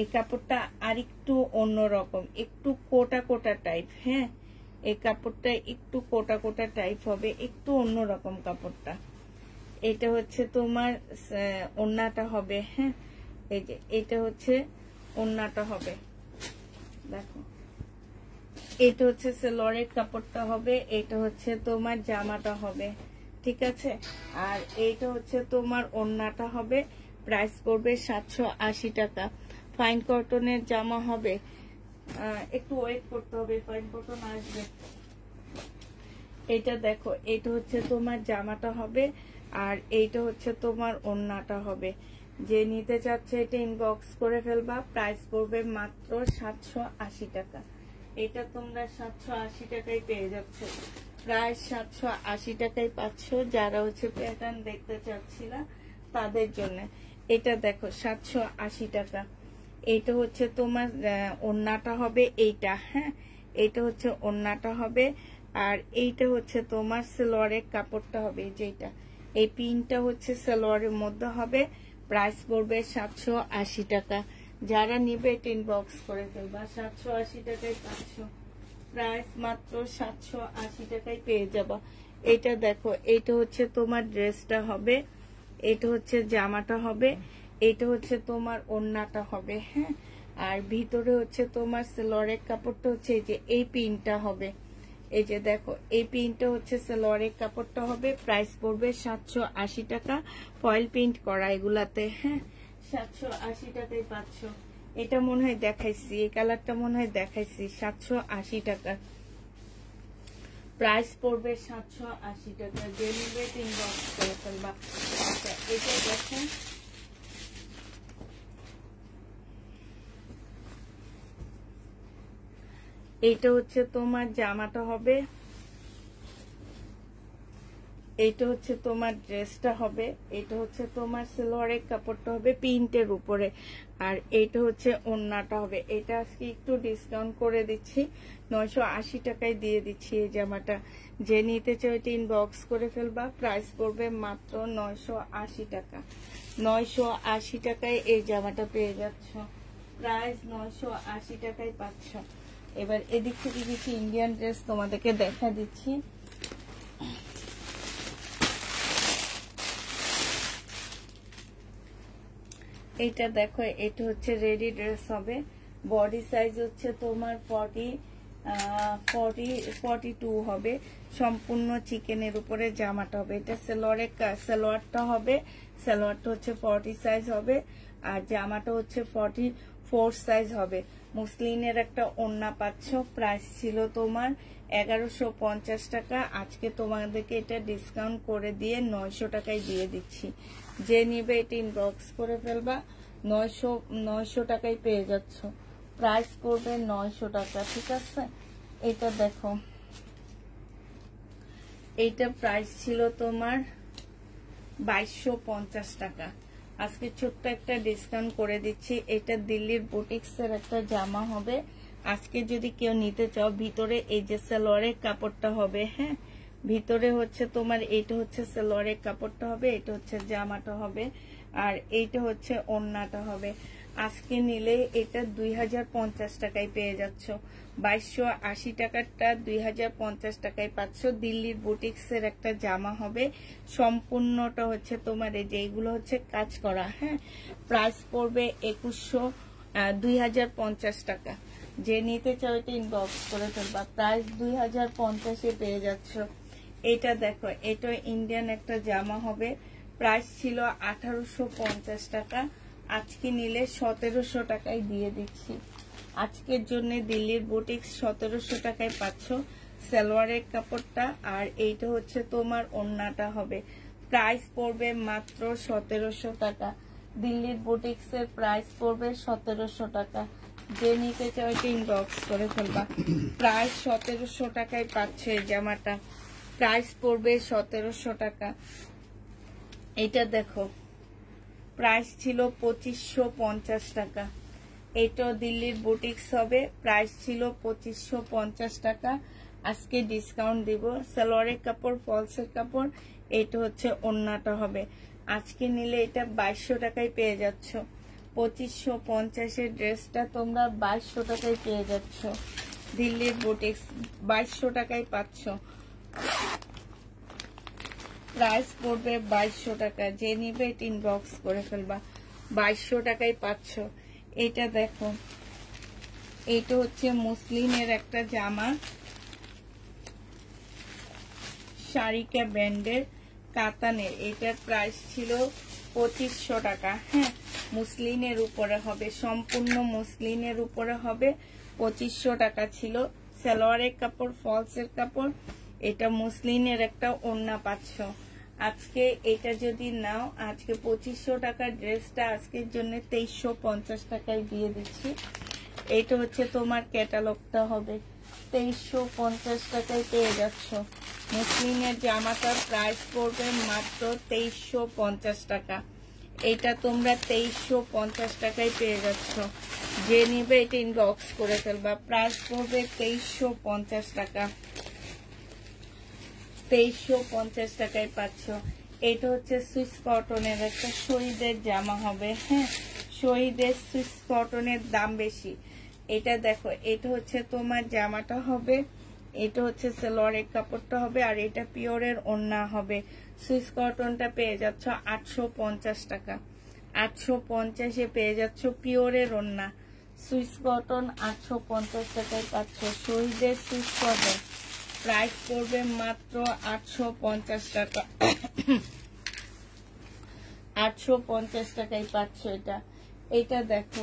এই কাপড়টা আর একটু অন্যরকম একটু কোটা কোটা টাইপ হ্যাঁ এই কাপড়টা একটু কোটা কোটা টাইপ হবে একটু অন্যরকম কাপড়টা এটা হচ্ছে তোমার ওন্নাটা হবে হ্যাঁ এই যে এটা হচ্ছে ওন্নাটা হবে দেখো এটা হচ্ছে সেলরের কাপড়টা হবে এটা হচ্ছে তোমার জামাটা হবে ঠিক আছে আর এইটা হচ্ছে তোমার ওন্নাটা হবে প্রাইস পড়বে সাতশো আশি টাকা ফাইন কটনের জামা হবে একটু ওয়েট করতে হবে ফাইন কটন আসবে এটা দেখো এটা হচ্ছে তোমার জামাটা হবে আর এইটা হচ্ছে তোমার ওন্নাটা হবে যে নিতে চাচ্ছে এটা ইনবক্স করে ফেলবা প্রাইস পড়বে মাত্র সাতশো আশি টাকা এটা তোমরা সাতশো আশি টাকায় পেয়ে যাচ্ছ প্রায় সাতশো আশি টাকাই পাচ্ছ যারা হচ্ছে প্যাটার্ন দেখতে চাচ্ছি না তাদের জন্য এটা দেখো সাতশো আশি টাকা এইটা হচ্ছে তোমার ওন্নাটা হবে এইটা হ্যাঁ এটা হচ্ছে ওন্নাটা হবে আর এইটা হচ্ছে তোমার সিলোয়ারের কাপড়টা হবে যেটা এই পিনটা হচ্ছে সালোয়ারের মধ্যে হবে প্রাইস পড়বে সাতশো আশি টাকা যারা নিবে টেন বক্স করে ফেলবা সাতশো আশি টাকায় পাঁচশো প্রাইস মাত্র সাতশো আশি টাকায় পেয়ে যাবা এটা দেখো এটা হচ্ছে তোমার ড্রেসটা হবে এটা হচ্ছে জামাটা হবে এটা হচ্ছে তোমার ওন্নাটা হবে হ্যাঁ আর ভিতরে হচ্ছে তোমার সালোয়ারের কাপড়টা হচ্ছে যে এই পিনটা হবে এই যে দেখো এই প্রিন্টটা হচ্ছে সেলোয়ারের কাপড়টা হবে প্রাইস পড়বে সাতশো আশি টাকা ফয়েল প্রিন্ট করা এগুলাতে হ্যাঁ সাতশো আশি টাকায় পাঁচশো এটা মনে হয় দেখাইছি এই কালারটা মনে হয় দেখাইছি সাতশো আশি টাকা প্রাইস পড়বে সাতশো আশি টাকা তিন বক্স করে ফেলবা আচ্ছা এটা দেখেন এইটা হচ্ছে তোমার জামাটা হবে এইটা হচ্ছে তোমার ড্রেসটা হবে এটা হচ্ছে তোমার সিলোয়ারের কাপড়টা হবে প্রিন্টের উপরে আর এইটা হচ্ছে অন্যটা হবে এটা আজকে একটু ডিসকাউন্ট করে দিচ্ছি নয়শো আশি টাকায় দিয়ে দিচ্ছি এই জামাটা যে নিতে চাও এটা ইনবক্স করে ফেলবা প্রাইস পড়বে মাত্র নয়শো আশি টাকা নয়শো আশি টাকায় এই জামাটা পেয়ে যাচ্ছ প্রাইস নয়শো আশি টাকায় পাচ্ছ এবার এদিক থেকে কিছু ইন্ডিয়ান ড্রেস তোমাদেরকে দেখা দিচ্ছি এটা দেখো এটা হচ্ছে রেডি ড্রেস হবে বডি সাইজ হচ্ছে তোমার ফর্টি ফর্টি ফর্টি টু হবে সম্পূর্ণ চিকেনের উপরে জামাটা হবে এটা সেলোয়ারে সেলোয়ারটা হবে সেলোয়ারটা হচ্ছে ফর্টি সাইজ হবে আর জামাটা হচ্ছে ফর্টি ফোর সাইজ হবে মুসলিনের একটা ওন্না পাচ্ছ প্রাইস ছিল তোমার এগারোশো পঞ্চাশ টাকা আজকে তোমাদেরকে এটা ডিসকাউন্ট করে দিয়ে নয়শো টাকায় দিয়ে দিচ্ছি যে নিবে এটা ইনবক্স করে ফেলবা নয়শো নয়শো টাকায় পেয়ে যাচ্ছ প্রাইস করবে নয়শো টাকা ঠিক আছে এটা দেখো এইটা প্রাইস ছিল তোমার বাইশশো পঞ্চাশ টাকা আজকে ছোট্ট একটা ডিসকাউন্ট করে দিচ্ছি এটা দিল্লির এর একটা জামা হবে আজকে যদি কেউ নিতে চাও ভিতরে এই যে সালোয়ারের কাপড়টা হবে হ্যাঁ ভিতরে হচ্ছে তোমার এইটা হচ্ছে সালোয়ারের কাপড়টা হবে এটা হচ্ছে জামাটা হবে আর এইটা হচ্ছে ওন্নাটা হবে আজকে নিলে এটা দুই টাকায় পেয়ে যাচ্ছ বাইশশো আশি টাকারটা দুই টাকায় পাচ্ছ দিল্লির এর একটা জামা হবে সম্পূর্ণটা হচ্ছে তোমার এই হচ্ছে কাজ করা হ্যাঁ প্রাইস পড়বে একুশশো দুই টাকা যে নিতে চাও এটা ইনবক্স করে ফেলবা প্রাইস দুই হাজার পঞ্চাশে পেয়ে যাচ্ছ এটা দেখো এটা ইন্ডিয়ান একটা জামা হবে প্রাইস ছিল আঠারোশো টাকা আজকে নিলে সতেরোশো টাকায় দিয়ে দিচ্ছি আজকের জন্য দিল্লির বুটিক্স সতেরোশো টাকায় পাচ্ছ সালোয়ারের কাপড়টা আর এইটা হচ্ছে তোমার অন্যটা হবে প্রাইস পড়বে মাত্র সতেরোশো টাকা দিল্লির এর প্রাইস পড়বে সতেরোশো টাকা যে নিতে চাও এটা ইনবক্স করে ফেলবা প্রাইস সতেরোশো টাকায় পাচ্ছে এই জামাটা প্রাইস পড়বে সতেরোশো টাকা এটা দেখো প্রাইস ছিল পঁচিশশো পঞ্চাশ টাকা এটাও দিল্লির বুটিক্স হবে প্রাইস ছিল পঁচিশশো পঞ্চাশ টাকা আজকে ডিসকাউন্ট দিব সালোয়ারের কাপড় ফলসের কাপড় এটা হচ্ছে অন্যটা হবে আজকে নিলে এটা বাইশশো টাকায় পেয়ে যাচ্ছ পঁচিশশো পঞ্চাশের ড্রেসটা তোমরা বাইশশো টাকায় পেয়ে যাচ্ছ দিল্লির বুটিক্স বাইশশো টাকায় পাচ্ছ প্রাইস পড়বে বাইশশো টাকা যে নিবে তিন ইনবক্স করে ফেলবা বাইশশো টাকায় পাচ্ছ এটা দেখো এইটা হচ্ছে মুসলিমের একটা জামা শারিকা ব্যান্ডের কাতানের এটার প্রাইস ছিল পঁচিশশো টাকা হ্যাঁ মুসলিনের উপরে হবে সম্পূর্ণ মুসলিনের উপরে হবে পঁচিশশো টাকা ছিল সালোয়ারের কাপড় ফলসের কাপড় এটা মুসলিনের একটা ওন্না পাচ্ছ আজকে এটা যদি নাও আজকে পঁচিশশো টাকার ড্রেসটা আজকের জন্য তেইশশো পঞ্চাশ টাকায় দিয়ে দিচ্ছি এইটা হচ্ছে তোমার ক্যাটালগটা হবে তেইশশো পঞ্চাশ টাকায় পেয়ে যাচ্ছ মুসলিমের জামাটার প্রাইস পড়বে মাত্র তেইশশো পঞ্চাশ টাকা এটা তোমরা তেইশশো পঞ্চাশ টাকায় পেয়ে যাচ্ছ যে নেবে এটা ইনবক্স করে ফেলবা প্রাইস পড়বে তেইশশো পঞ্চাশ টাকা তেইশশো পঞ্চাশ টাকায় পাচ্ছ এটা হচ্ছে সুইস কটনের একটা শহীদের জামা হবে হ্যাঁ শহীদের সুইস কটনের দাম বেশি এটা দেখো এটা হচ্ছে তোমার জামাটা হবে এটা হচ্ছে সেলোয়ারের কাপড়টা হবে আর এটা পিওরের ওন্না হবে সুইস কটনটা পেয়ে যাচ্ছ আটশো পঞ্চাশ টাকা আটশো পঞ্চাশে পেয়ে যাচ্ছ পিওরের ওন্না সুইস কটন আটশো পঞ্চাশ টাকায় পাচ্ছ শহীদের সুইস কটন প্রাইস পড়বে মাত্র আটশো পঞ্চাশ টাকা আটশো পঞ্চাশ টাকায় পাচ্ছ এটা এটা দেখো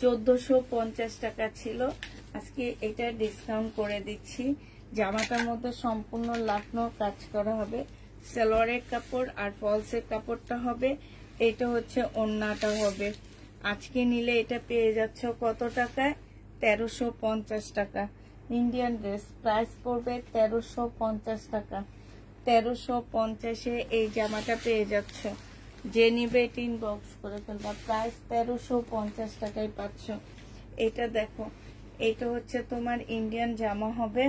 চোদ্দশো পঞ্চাশ টাকা ছিল আজকে এটা ডিসকাউন্ট করে দিচ্ছি জামাটার মধ্যে সম্পূর্ণ লাটনো কাজ করা হবে সেলোয়ারের কাপড় আর ফলসের কাপড়টা হবে এটা হচ্ছে অন্যটা হবে আজকে নিলে এটা পেয়ে যাচ্ছ কত টাকায় তেরোশো পঞ্চাশ টাকা ইন্ডিয়ান ড্রেস প্রাইস পড়বে তেরোশো পঞ্চাশ টাকা তেরোশো পঞ্চাশে এই জামাটা পেয়ে যাচ্ছ যে নিবে টিন বক্স করে ফেলবা প্রাইস তেরোশো পঞ্চাশ টাকায় পাচ্ছ এটা দেখো এটা হচ্ছে তোমার ইন্ডিয়ান জামা হবে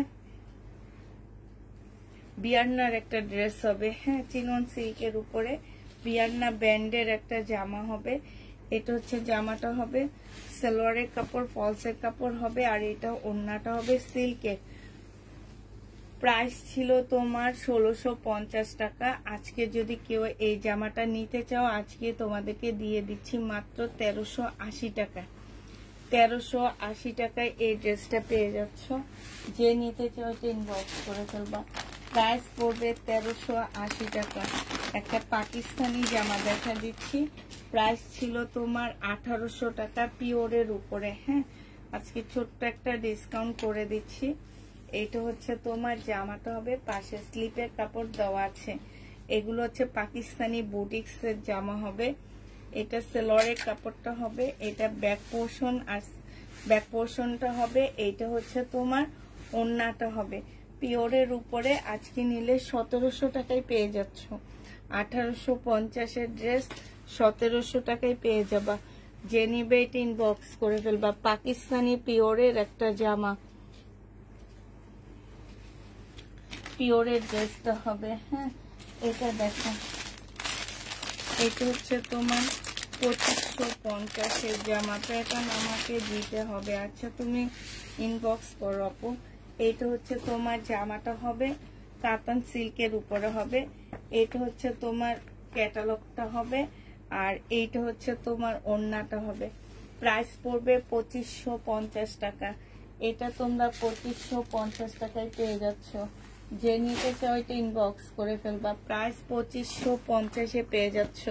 বিয়ান্নার একটা ড্রেস হবে হ্যাঁ চিনন সিল্কের উপরে বিয়ান্না ব্যান্ডের একটা জামা হবে এটা হচ্ছে জামাটা হবে সালোয়ারের কাপড় ফলসের কাপড় হবে আর এটা অন্যটা হবে সিল্কের প্রাইস ছিল তোমার ষোলোশো টাকা আজকে যদি কেউ এই জামাটা নিতে চাও আজকে তোমাদেরকে দিয়ে দিচ্ছি মাত্র তেরোশো টাকা তেরোশো আশি টাকায় এই ড্রেসটা পেয়ে যাচ্ছ যে নিতে চাও যে ইনবক্স করে ফেলবা প্রাইস পড়বে তেরোশো আশি টাকা একটা পাকিস্তানি জামা দেখা দিচ্ছি প্রাইস ছিল তোমার আঠারোশো টাকা পিওরের উপরে হ্যাঁ আজকে ছোট্ট একটা ডিসকাউন্ট করে দিচ্ছি এইটা হচ্ছে তোমার জামাটা হবে পাশে স্লিপের কাপড় দেওয়া আছে এগুলো হচ্ছে পাকিস্তানি বুটিক্সের জামা হবে এটা সেলরের কাপড়টা হবে এটা ব্যাক পোর্শন আর ব্যাক পোর্শনটা হবে এইটা হচ্ছে তোমার ওন্নাটা হবে পিওরের উপরে আজকে নিলে সতেরোশো টাকায় পেয়ে যাচ্ছ আঠারোশো পঞ্চাশের ড্রেস সতেরোশো টাকায় পেয়ে যাবা যে নিবে এটা করে ফেলবা পাকিস্তানি পিওরের একটা জামা পিওরের ড্রেসটা হবে হ্যাঁ এটা দেখো এটা হচ্ছে তোমার পঁচিশশো পঞ্চাশের জামাটা এটা আমাকে দিতে হবে আচ্ছা তুমি ইনবক্স করো আপু এটা হচ্ছে তোমার জামাটা হবে কাতান সিল্কের উপরে হবে এটা হচ্ছে তোমার ক্যাটালগটা হবে আর এইটা হচ্ছে তোমার ওড়নাটা হবে প্রাইস পড়বে পঁচিশশো পঞ্চাশ টাকা এটা তোমরা পঁচিশশো পঞ্চাশ টাকায় পেয়ে যাচ্ছ যে নিতে চাও এটা ইনবক্স করে ফেলবা প্রাইস পঁচিশশো পঞ্চাশে পেয়ে যাচ্ছ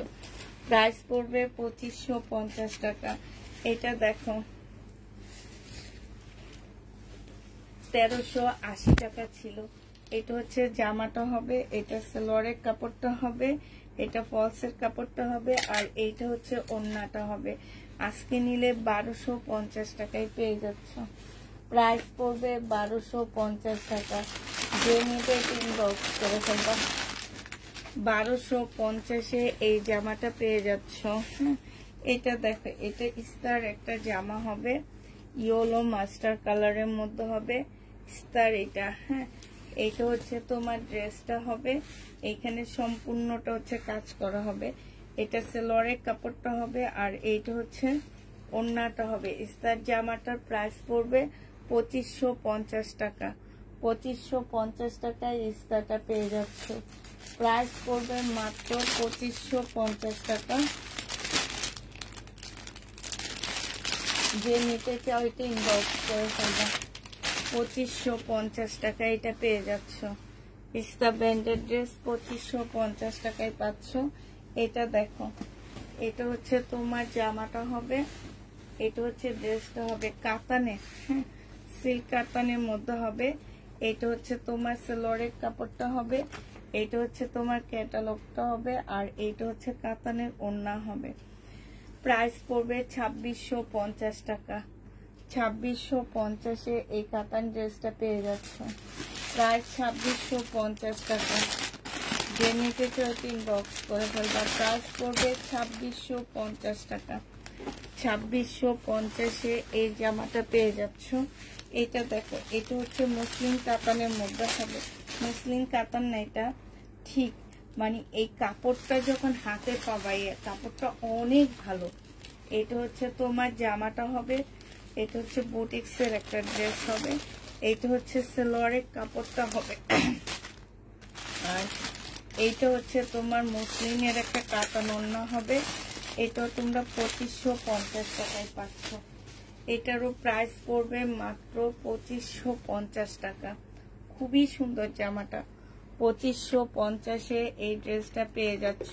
প্রাইস পড়বে পঁচিশশো পঞ্চাশ টাকা এটা দেখো তেরোশো আশি টাকা ছিল এটা হচ্ছে জামাটা হবে এটা সেলোয়ারের কাপড়টা হবে এটা ফলসের কাপড়টা হবে আর এইটা হচ্ছে ওন্নাটা হবে আজকে নিলে বারোশো পঞ্চাশ টাকায় পেয়ে যাচ্ছ প্রাইস পড়বে বারোশো পঞ্চাশ টাকা যে নিতে তিন বক্স করে ফেলবা বারোশো পঞ্চাশে এই জামাটা পেয়ে যাচ্ছ হ্যাঁ এটা দেখো এটা ইস্তার একটা জামা হবে ইয়োলো মাস্টার কালারের মধ্যে হবে স্তার এটা হ্যাঁ এইটা হচ্ছে তোমার ড্রেসটা হবে এইখানে সম্পূর্ণটা হচ্ছে কাজ করা হবে এটা সেলোয়ারের কাপড়টা হবে আর এইটা হচ্ছে ওন্নাটা হবে ইস্তার জামাটার প্রাইস পড়বে পঁচিশশো পঞ্চাশ টাকা পঁচিশশো পঞ্চাশ টাকায় ইস্তাটা পেয়ে যাচ্ছ প্রাইস পড়বে মাত্র পঁচিশশো পঞ্চাশ টাকা যে নিতে চাও এটা ইনবক্স করে ফেলবা পঁচিশশো পঞ্চাশ টাকায় এটা পেয়ে যাচ্ছ পিস্তা ব্র্যান্ডেড ড্রেস পঁচিশশো পঞ্চাশ টাকায় পাচ্ছ এটা দেখো এটা হচ্ছে তোমার জামাটা হবে এটা হচ্ছে ড্রেসটা হবে কাতানের হ্যাঁ সিল্ক কাতানের মধ্যে হবে এটা হচ্ছে তোমার সেলোরের কাপড়টা হবে এটা হচ্ছে তোমার ক্যাটালগটা হবে আর এইটা হচ্ছে কাতানের ওন্না হবে প্রাইস পড়বে ছাব্বিশশো পঞ্চাশ টাকা ছাব্বিশশো পঞ্চাশে এই কাতান ড্রেসটা পেয়ে যাচ্ছে প্রায় ছাব্বিশশো পঞ্চাশ টাকা যে নিতে চাও তিন বক্স করে ফেলবা প্রাইস পড়বে ছাব্বিশশো পঞ্চাশ টাকা ছাব্বিশশো পঞ্চাশে এই জামাটা পেয়ে যাচ্ছ এটা দেখো এটা হচ্ছে মুসলিম কাতানের মুদ্রা হবে মুসলিম কাতান না এটা ঠিক মানে এই কাপড়টা যখন হাতে পাবা কাপড়টা অনেক ভালো এটা হচ্ছে তোমার জামাটা হবে এটা হচ্ছে বুটিক্সের একটা ড্রেস হবে এইটা হচ্ছে সেলোয়ারের কাপড়টা হবে আর এইটা হচ্ছে তোমার মুসলিমের একটা কাতা ওড়না হবে এটা তোমরা পঁচিশশো পঞ্চাশ টাকায় পাচ্ছ এটারও প্রাইস পড়বে মাত্র পঁচিশশো পঞ্চাশ টাকা খুবই সুন্দর জামাটা পঁচিশশো পঞ্চাশে এই ড্রেসটা পেয়ে যাচ্ছ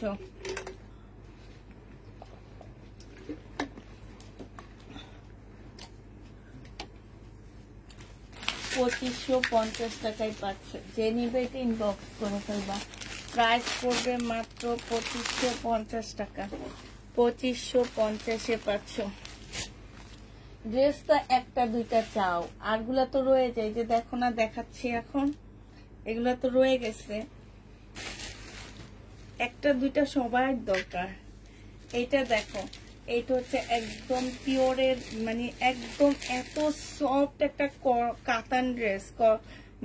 পঁচিশশো পঞ্চাশ টাকায় পাচ্ছে যে নিবে এটা ইনবক্স করে ফেলবা প্রাইস পড়বে মাত্র পঁচিশশো পঞ্চাশ টাকা পঁচিশশো পঞ্চাশে পাচ্ছ ড্রেস তো একটা দুইটা চাও আরগুলো তো রয়ে যায় যে দেখো না দেখাচ্ছি এখন এগুলো তো রয়ে গেছে একটা দুইটা সবার দরকার এটা দেখো এইটা হচ্ছে একদম পিওরের মানে একদম এত সফট একটা কাতান ড্রেস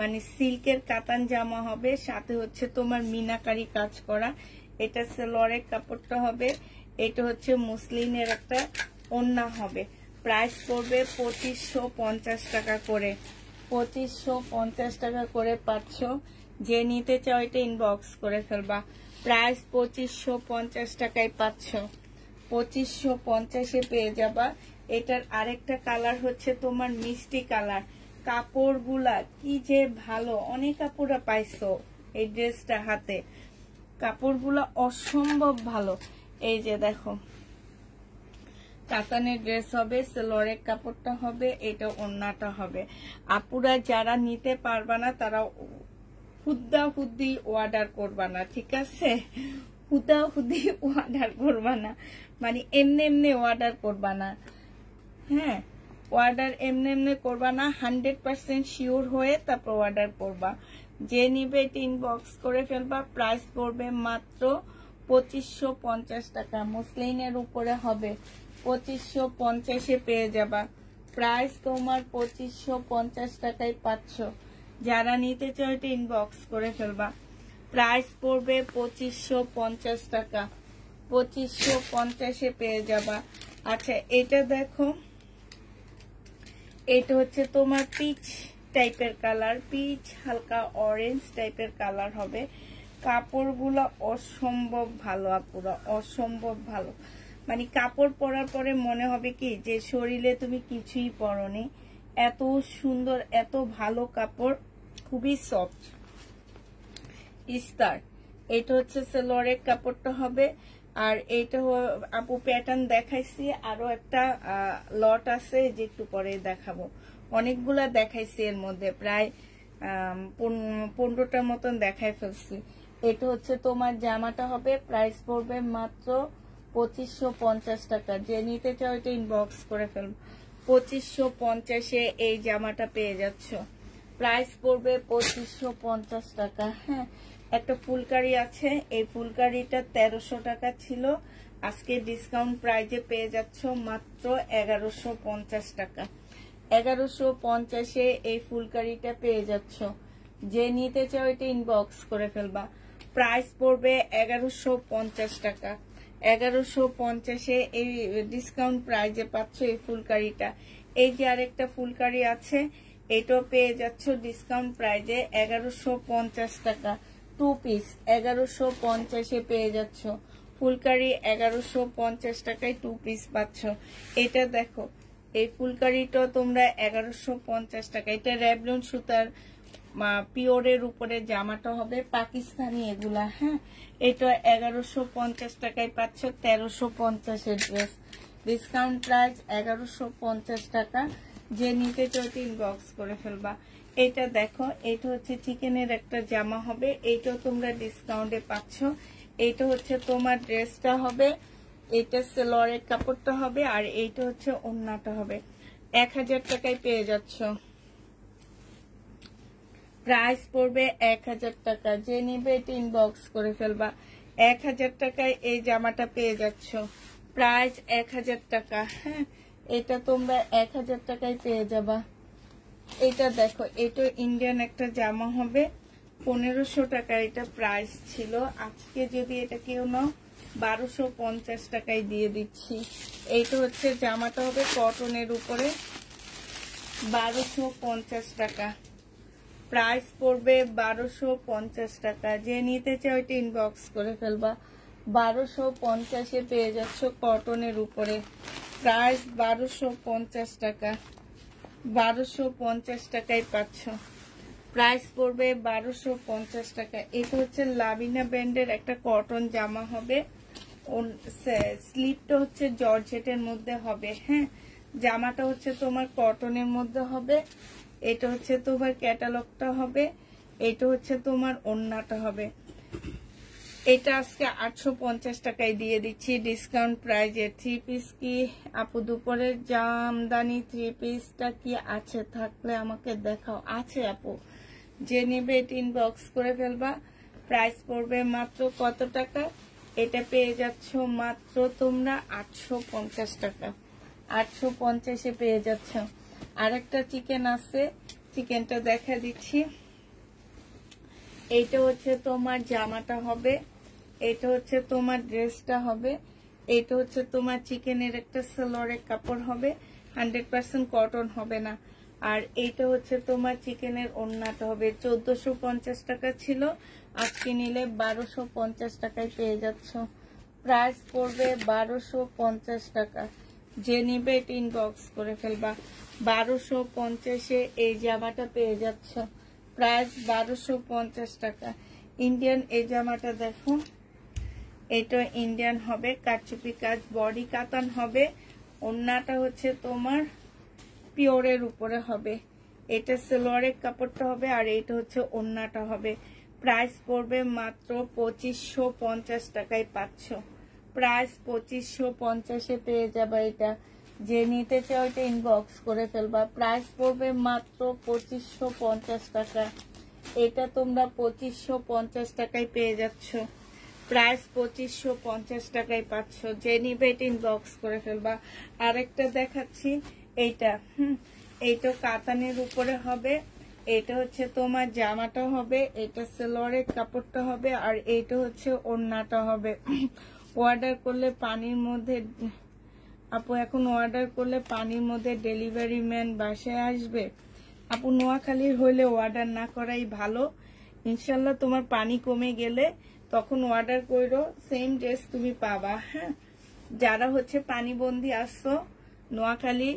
মানে সিল্কের কাতান জামা হবে সাথে হচ্ছে তোমার মিনাকারি কাজ করা এটা সেলরের কাপড়টা হবে এটা হচ্ছে মুসলিনের একটা ওন্না হবে প্রাইস পড়বে পঁচিশশো পঞ্চাশ টাকা করে পঁচিশশো পঞ্চাশ টাকা করে পাচ্ছ যে নিতে চাও এটা ইনবক্স করে ফেলবা প্রাইস পঁচিশশো পঞ্চাশ টাকায় পাচ্ছ পঁচিশশো পঞ্চাশে পেয়ে যাবা এটার আরেকটা কালার হচ্ছে তোমার মিষ্টি কালার কাপড়গুলা কি যে ভালো অনেক কাপড় পাইছো এই ড্রেসটা হাতে কাপড়গুলা অসম্ভব ভালো এই যে দেখো কাতানের ড্রেস হবে সেলোরের কাপড়টা হবে এটা অন্যটা হবে আপুরা যারা নিতে পারবা না তারা হুদ্দা হুদ্দি অর্ডার করবা না ঠিক আছে হুদা হুদি অর্ডার করবা না মানে এমনি এমনি অর্ডার করবা না হ্যাঁ অর্ডার এমনি এমনি করবা না হান্ড্রেড পার্সেন্ট শিওর হয়ে তারপর অর্ডার করবা যে নিবে তিন ইনবক্স করে ফেলবা প্রাইস পড়বে মাত্র পঁচিশশো পঞ্চাশ টাকা মুসলিনের উপরে হবে পঁচিশশো পঞ্চাশে পেয়ে যাবা প্রাইস তোমার পঁচিশশো পঞ্চাশ টাকায় পাচ্ছ যারা নিতে চাও এটা ইনবক্স করে ফেলবা প্রাইস পড়বে পঁচিশশো পঞ্চাশ টাকা পঁচিশশো পঞ্চাশে পেয়ে যাবা আচ্ছা এটা দেখো এটা হচ্ছে তোমার পিচ টাইপের কালার পিচ হালকা অরেঞ্জ টাইপের কালার হবে কাপড়গুলো অসম্ভব ভালো আপুরা অসম্ভব ভালো মানে কাপড় পরার পরে মনে হবে কি যে শরীরে তুমি কিছুই পরনি এত সুন্দর এত ভালো কাপড় খুবই সফট ইস্তার এটা হচ্ছে সেলোয়ারের কাপড়টা হবে আর এইটা আপু প্যাটার্ন দেখাইছি আরো একটা লট আছে যে একটু পরে দেখাবো অনেকগুলা দেখাইছি এর মধ্যে প্রায় পনেরোটার মতন দেখাই ফেলছি এটা হচ্ছে তোমার জামাটা হবে প্রাইস পড়বে মাত্র পঁচিশশো পঞ্চাশ টাকা যে নিতে চাও এটা ইনবক্স করে ফেলবো পঁচিশশো পঞ্চাশে এই জামাটা পেয়ে যাচ্ছ প্রাইস পড়বে পঁচিশশো পঞ্চাশ টাকা হ্যাঁ একটা ফুলকারি আছে এই ফুলকারিটা তেরোশো টাকা ছিল আজকে ডিসকাউন্ট প্রাইজে পেয়ে যাচ্ছ মাত্র এগারোশো পঞ্চাশ টাকা এগারোশো পঞ্চাশে এই ফুলকারিটা পেয়ে যাচ্ছ যে নিতে চাও এটা ইনবক্স করে ফেলবা প্রাইস পড়বে এগারোশো পঞ্চাশ টাকা এগারোশো পঞ্চাশে এই ডিসকাউন্ট প্রাইজে পাচ্ছ এই ফুলকারিটা এই যে আরেকটা ফুলকারি আছে এটাও পেয়ে যাচ্ছ ডিসকাউন্ট প্রাইজে এগারোশো পঞ্চাশ টাকা টু পিস এগারোশো পঞ্চাশে পেয়ে যাচ্ছ ফুলকারি এগারোশো পঞ্চাশ টাকায় টু পিস পাচ্ছ এটা দেখো এই ফুলকারিটা তোমরা এগারোশো পঞ্চাশ টাকা এটা র্যাবলন সুতার পিওরের উপরে জামাটা হবে পাকিস্তানি এগুলা হ্যাঁ এটা এগারোশো পঞ্চাশ টাকায় পাচ্ছ তেরোশো পঞ্চাশের ড্রেস ডিসকাউন্ট প্রাইস এগারোশো পঞ্চাশ টাকা যে নিতে চাও তিন বক্স করে ফেলবা এটা দেখো এটা হচ্ছে চিকেনের একটা জামা হবে এইটাও তোমরা ডিসকাউন্টে পাচ্ছ এইটা হচ্ছে তোমার ড্রেসটা হবে এটা সেলোয়ারের কাপড়টা হবে আর এইটা হচ্ছে ওন্নাটা হবে এক হাজার টাকায় পেয়ে যাচ্ছ প্রাইস পড়বে এক হাজার টাকা যে নিবে এটা ইনবক্স করে ফেলবা এক হাজার টাকায় এই জামাটা পেয়ে যাচ্ছ প্রাইস এক হাজার টাকা হ্যাঁ এটা তোমরা এক হাজার টাকায় পেয়ে যাবা এটা দেখো এটা ইন্ডিয়ান একটা জামা হবে পনেরোশো টাকার এটা প্রাইস ছিল আজকে যদি এটা কেউ নাও বারোশো পঞ্চাশ টাকায় দিয়ে দিচ্ছি এইটা হচ্ছে জামাটা হবে কটনের উপরে বারোশো পঞ্চাশ টাকা প্রাইস পড়বে বারোশো পঞ্চাশ টাকা যে নিতে চাও এটা ইনবক্স করে ফেলবা বারোশো পঞ্চাশে পেয়ে যাচ্ছ কটনের উপরে প্রাইস বারোশো পঞ্চাশ টাকা বারোশো পঞ্চাশ টাকায় পাচ্ছ প্রাইস পড়বে বারোশো পঞ্চাশ টাকা এটা হচ্ছে লাবিনা ব্র্যান্ডের একটা কটন জামা হবে স্লিপটা হচ্ছে জর্জেটের মধ্যে হবে হ্যাঁ জামাটা হচ্ছে তোমার কটনের মধ্যে হবে এটা হচ্ছে তোমার ক্যাটালগটা হবে এটা হচ্ছে তোমার ওন্নাটা হবে এটা আজকে আটশো পঞ্চাশ টাকায় দিয়ে দিচ্ছি ডিসকাউন্ট প্রাইজে থ্রি পিস কি আপু দুপুরের জামদানি থ্রি পিসটা কি আছে থাকলে আমাকে দেখাও আছে আপু যে নেবে বক্স করে ফেলবা প্রাইস পড়বে মাত্র কত টাকা এটা পেয়ে যাচ্ছ মাত্র তোমরা আটশো পঞ্চাশ টাকা আটশো পঞ্চাশে পেয়ে যাচ্ছ আরেকটা চিকেন আছে চিকেনটা দেখা দিচ্ছি এইটা হচ্ছে তোমার জামাটা হবে এটা হচ্ছে তোমার ড্রেসটা হবে এটা হচ্ছে তোমার চিকেনের একটা সালোয়ারের কাপড় হবে হান্ড্রেড পার্সেন্ট কটন হবে না আর এইটা হচ্ছে তোমার চিকেনের ওন্নাটা হবে চোদ্দশো পঞ্চাশ টাকা ছিল আজকে নিলে বারোশো পঞ্চাশ টাকায় পেয়ে যাচ্ছ প্রাইস পড়বে বারোশো পঞ্চাশ টাকা যে নিবে এটা ইনবক্স করে ফেলবা বারোশো পঞ্চাশে এই জামাটা পেয়ে যাচ্ছ প্রাইস বারোশো পঞ্চাশ টাকা ইন্ডিয়ান এই জামাটা দেখো এটা ইন্ডিয়ান হবে কাচুপি কাজ বডি কাতান হবে অন্যটা হচ্ছে তোমার পিওরের উপরে হবে এটা সেলোয়ারের কাপড়টা হবে আর এটা হচ্ছে অন্যটা হবে প্রাইস পড়বে মাত্র পঁচিশশো পঞ্চাশ টাকায় পাচ্ছ প্রাইস পঁচিশশো পঞ্চাশে পেয়ে যাবে এটা যে নিতে চাও এটা ইনবক্স করে ফেলবা প্রাইস পড়বে মাত্র পঁচিশশো পঞ্চাশ টাকা এটা তোমরা পঁচিশশো পঞ্চাশ টাকায় পেয়ে যাচ্ছ প্রাইস পঁচিশশো পঞ্চাশ টাকায় পাচ্ছ যে নিবে এটা ইনবক্স করে ফেলবা আরেকটা দেখাচ্ছি এইটা এইটা কাতানের উপরে হবে এটা হচ্ছে তোমার জামাটা হবে এটা সেলোয়ারের কাপড়টা হবে আর এইটা হচ্ছে ওড়নাটা হবে অর্ডার করলে পানির মধ্যে আপু এখন অর্ডার করলে পানির মধ্যে ডেলিভারি ম্যান বাসায় আসবে আপু নোয়াখালীর হইলে অর্ডার না করাই ভালো ইনশাল্লাহ তোমার পানি কমে গেলে তখন অর্ডার করো সেম ড্রেস তুমি পাবা হ্যাঁ যারা হচ্ছে পানিবন্দি আসছো নোয়াখালী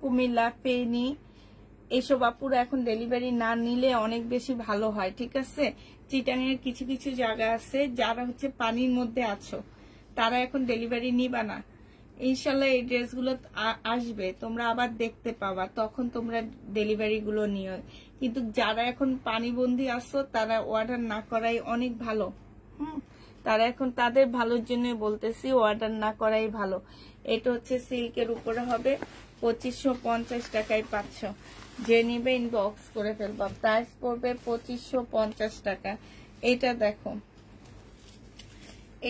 কুমিল্লা পেনি এইসব আপুর এখন ডেলিভারি না নিলে অনেক বেশি ভালো হয় ঠিক আছে চিটাঙের কিছু কিছু জায়গা আছে যারা হচ্ছে পানির মধ্যে আছো তারা এখন ডেলিভারি নিবা না ইনশাল্লাহ এই ড্রেসগুলো আসবে তোমরা আবার দেখতে পাবা তখন তোমরা ডেলিভারিগুলো নিও কিন্তু যারা এখন পানিবন্দি আসছো তারা অর্ডার না করাই অনেক ভালো হুম তারা এখন তাদের ভালোর জন্য বলতেছি অর্ডার না করাই ভালো এটা হচ্ছে সিল্কের উপরে হবে পঁচিশশো পঞ্চাশ টাকায় পাচ্ছ যে নিবে ইনবক্স করে ফেলব প্রাইস পড়বে পঁচিশশো পঞ্চাশ টাকা এটা দেখো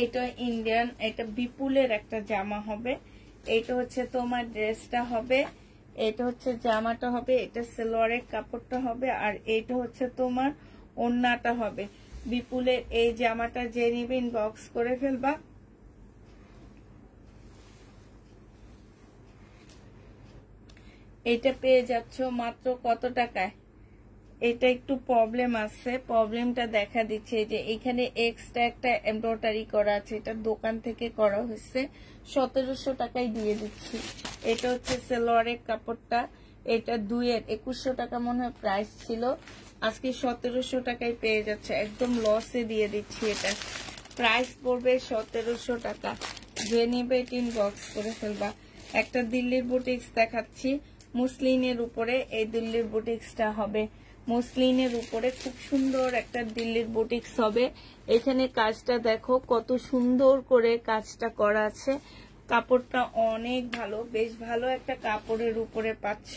এটা ইন্ডিয়ান এটা বিপুলের একটা জামা হবে এটা হচ্ছে তোমার ড্রেসটা হবে এটা হচ্ছে জামাটা হবে এটা সেলোয়ারের কাপড়টা হবে আর এটা হচ্ছে তোমার ওন্নাটা হবে বিপুলের এই জামাটা যে নিবে বক্স করে ফেলবা এটা পেয়ে যাচ্ছ মাত্র কত টাকায় এটা একটু প্রবলেম আছে প্রবলেমটা দেখা দিচ্ছে যে এখানে এক্সট্রা একটা এমব্রয়ডারি করা আছে এটা দোকান থেকে করা হয়েছে সতেরোশো টাকায় দিয়ে দিচ্ছি এটা হচ্ছে সেলোয়ারের কাপড়টা এটা দুইয়ের একুশশো টাকা মনে হয় প্রাইস ছিল আজকে সতেরোশো টাকায় পেয়ে যাচ্ছে একদম লসে দিয়ে দিচ্ছি এটা প্রাইস পড়বে সতেরোশো টাকা যে নেবে টিন বক্স করে ফেলবা একটা দিল্লির বুটিক্স দেখাচ্ছি মুসলিনের উপরে এই দিল্লির বুটিক্সটা হবে মসলিনের উপরে খুব সুন্দর একটা দিল্লির বুটিক্স হবে এখানে কাজটা দেখো কত সুন্দর করে কাজটা করা আছে কাপড়টা অনেক ভালো বেশ ভালো একটা কাপড়ের উপরে পাচ্ছ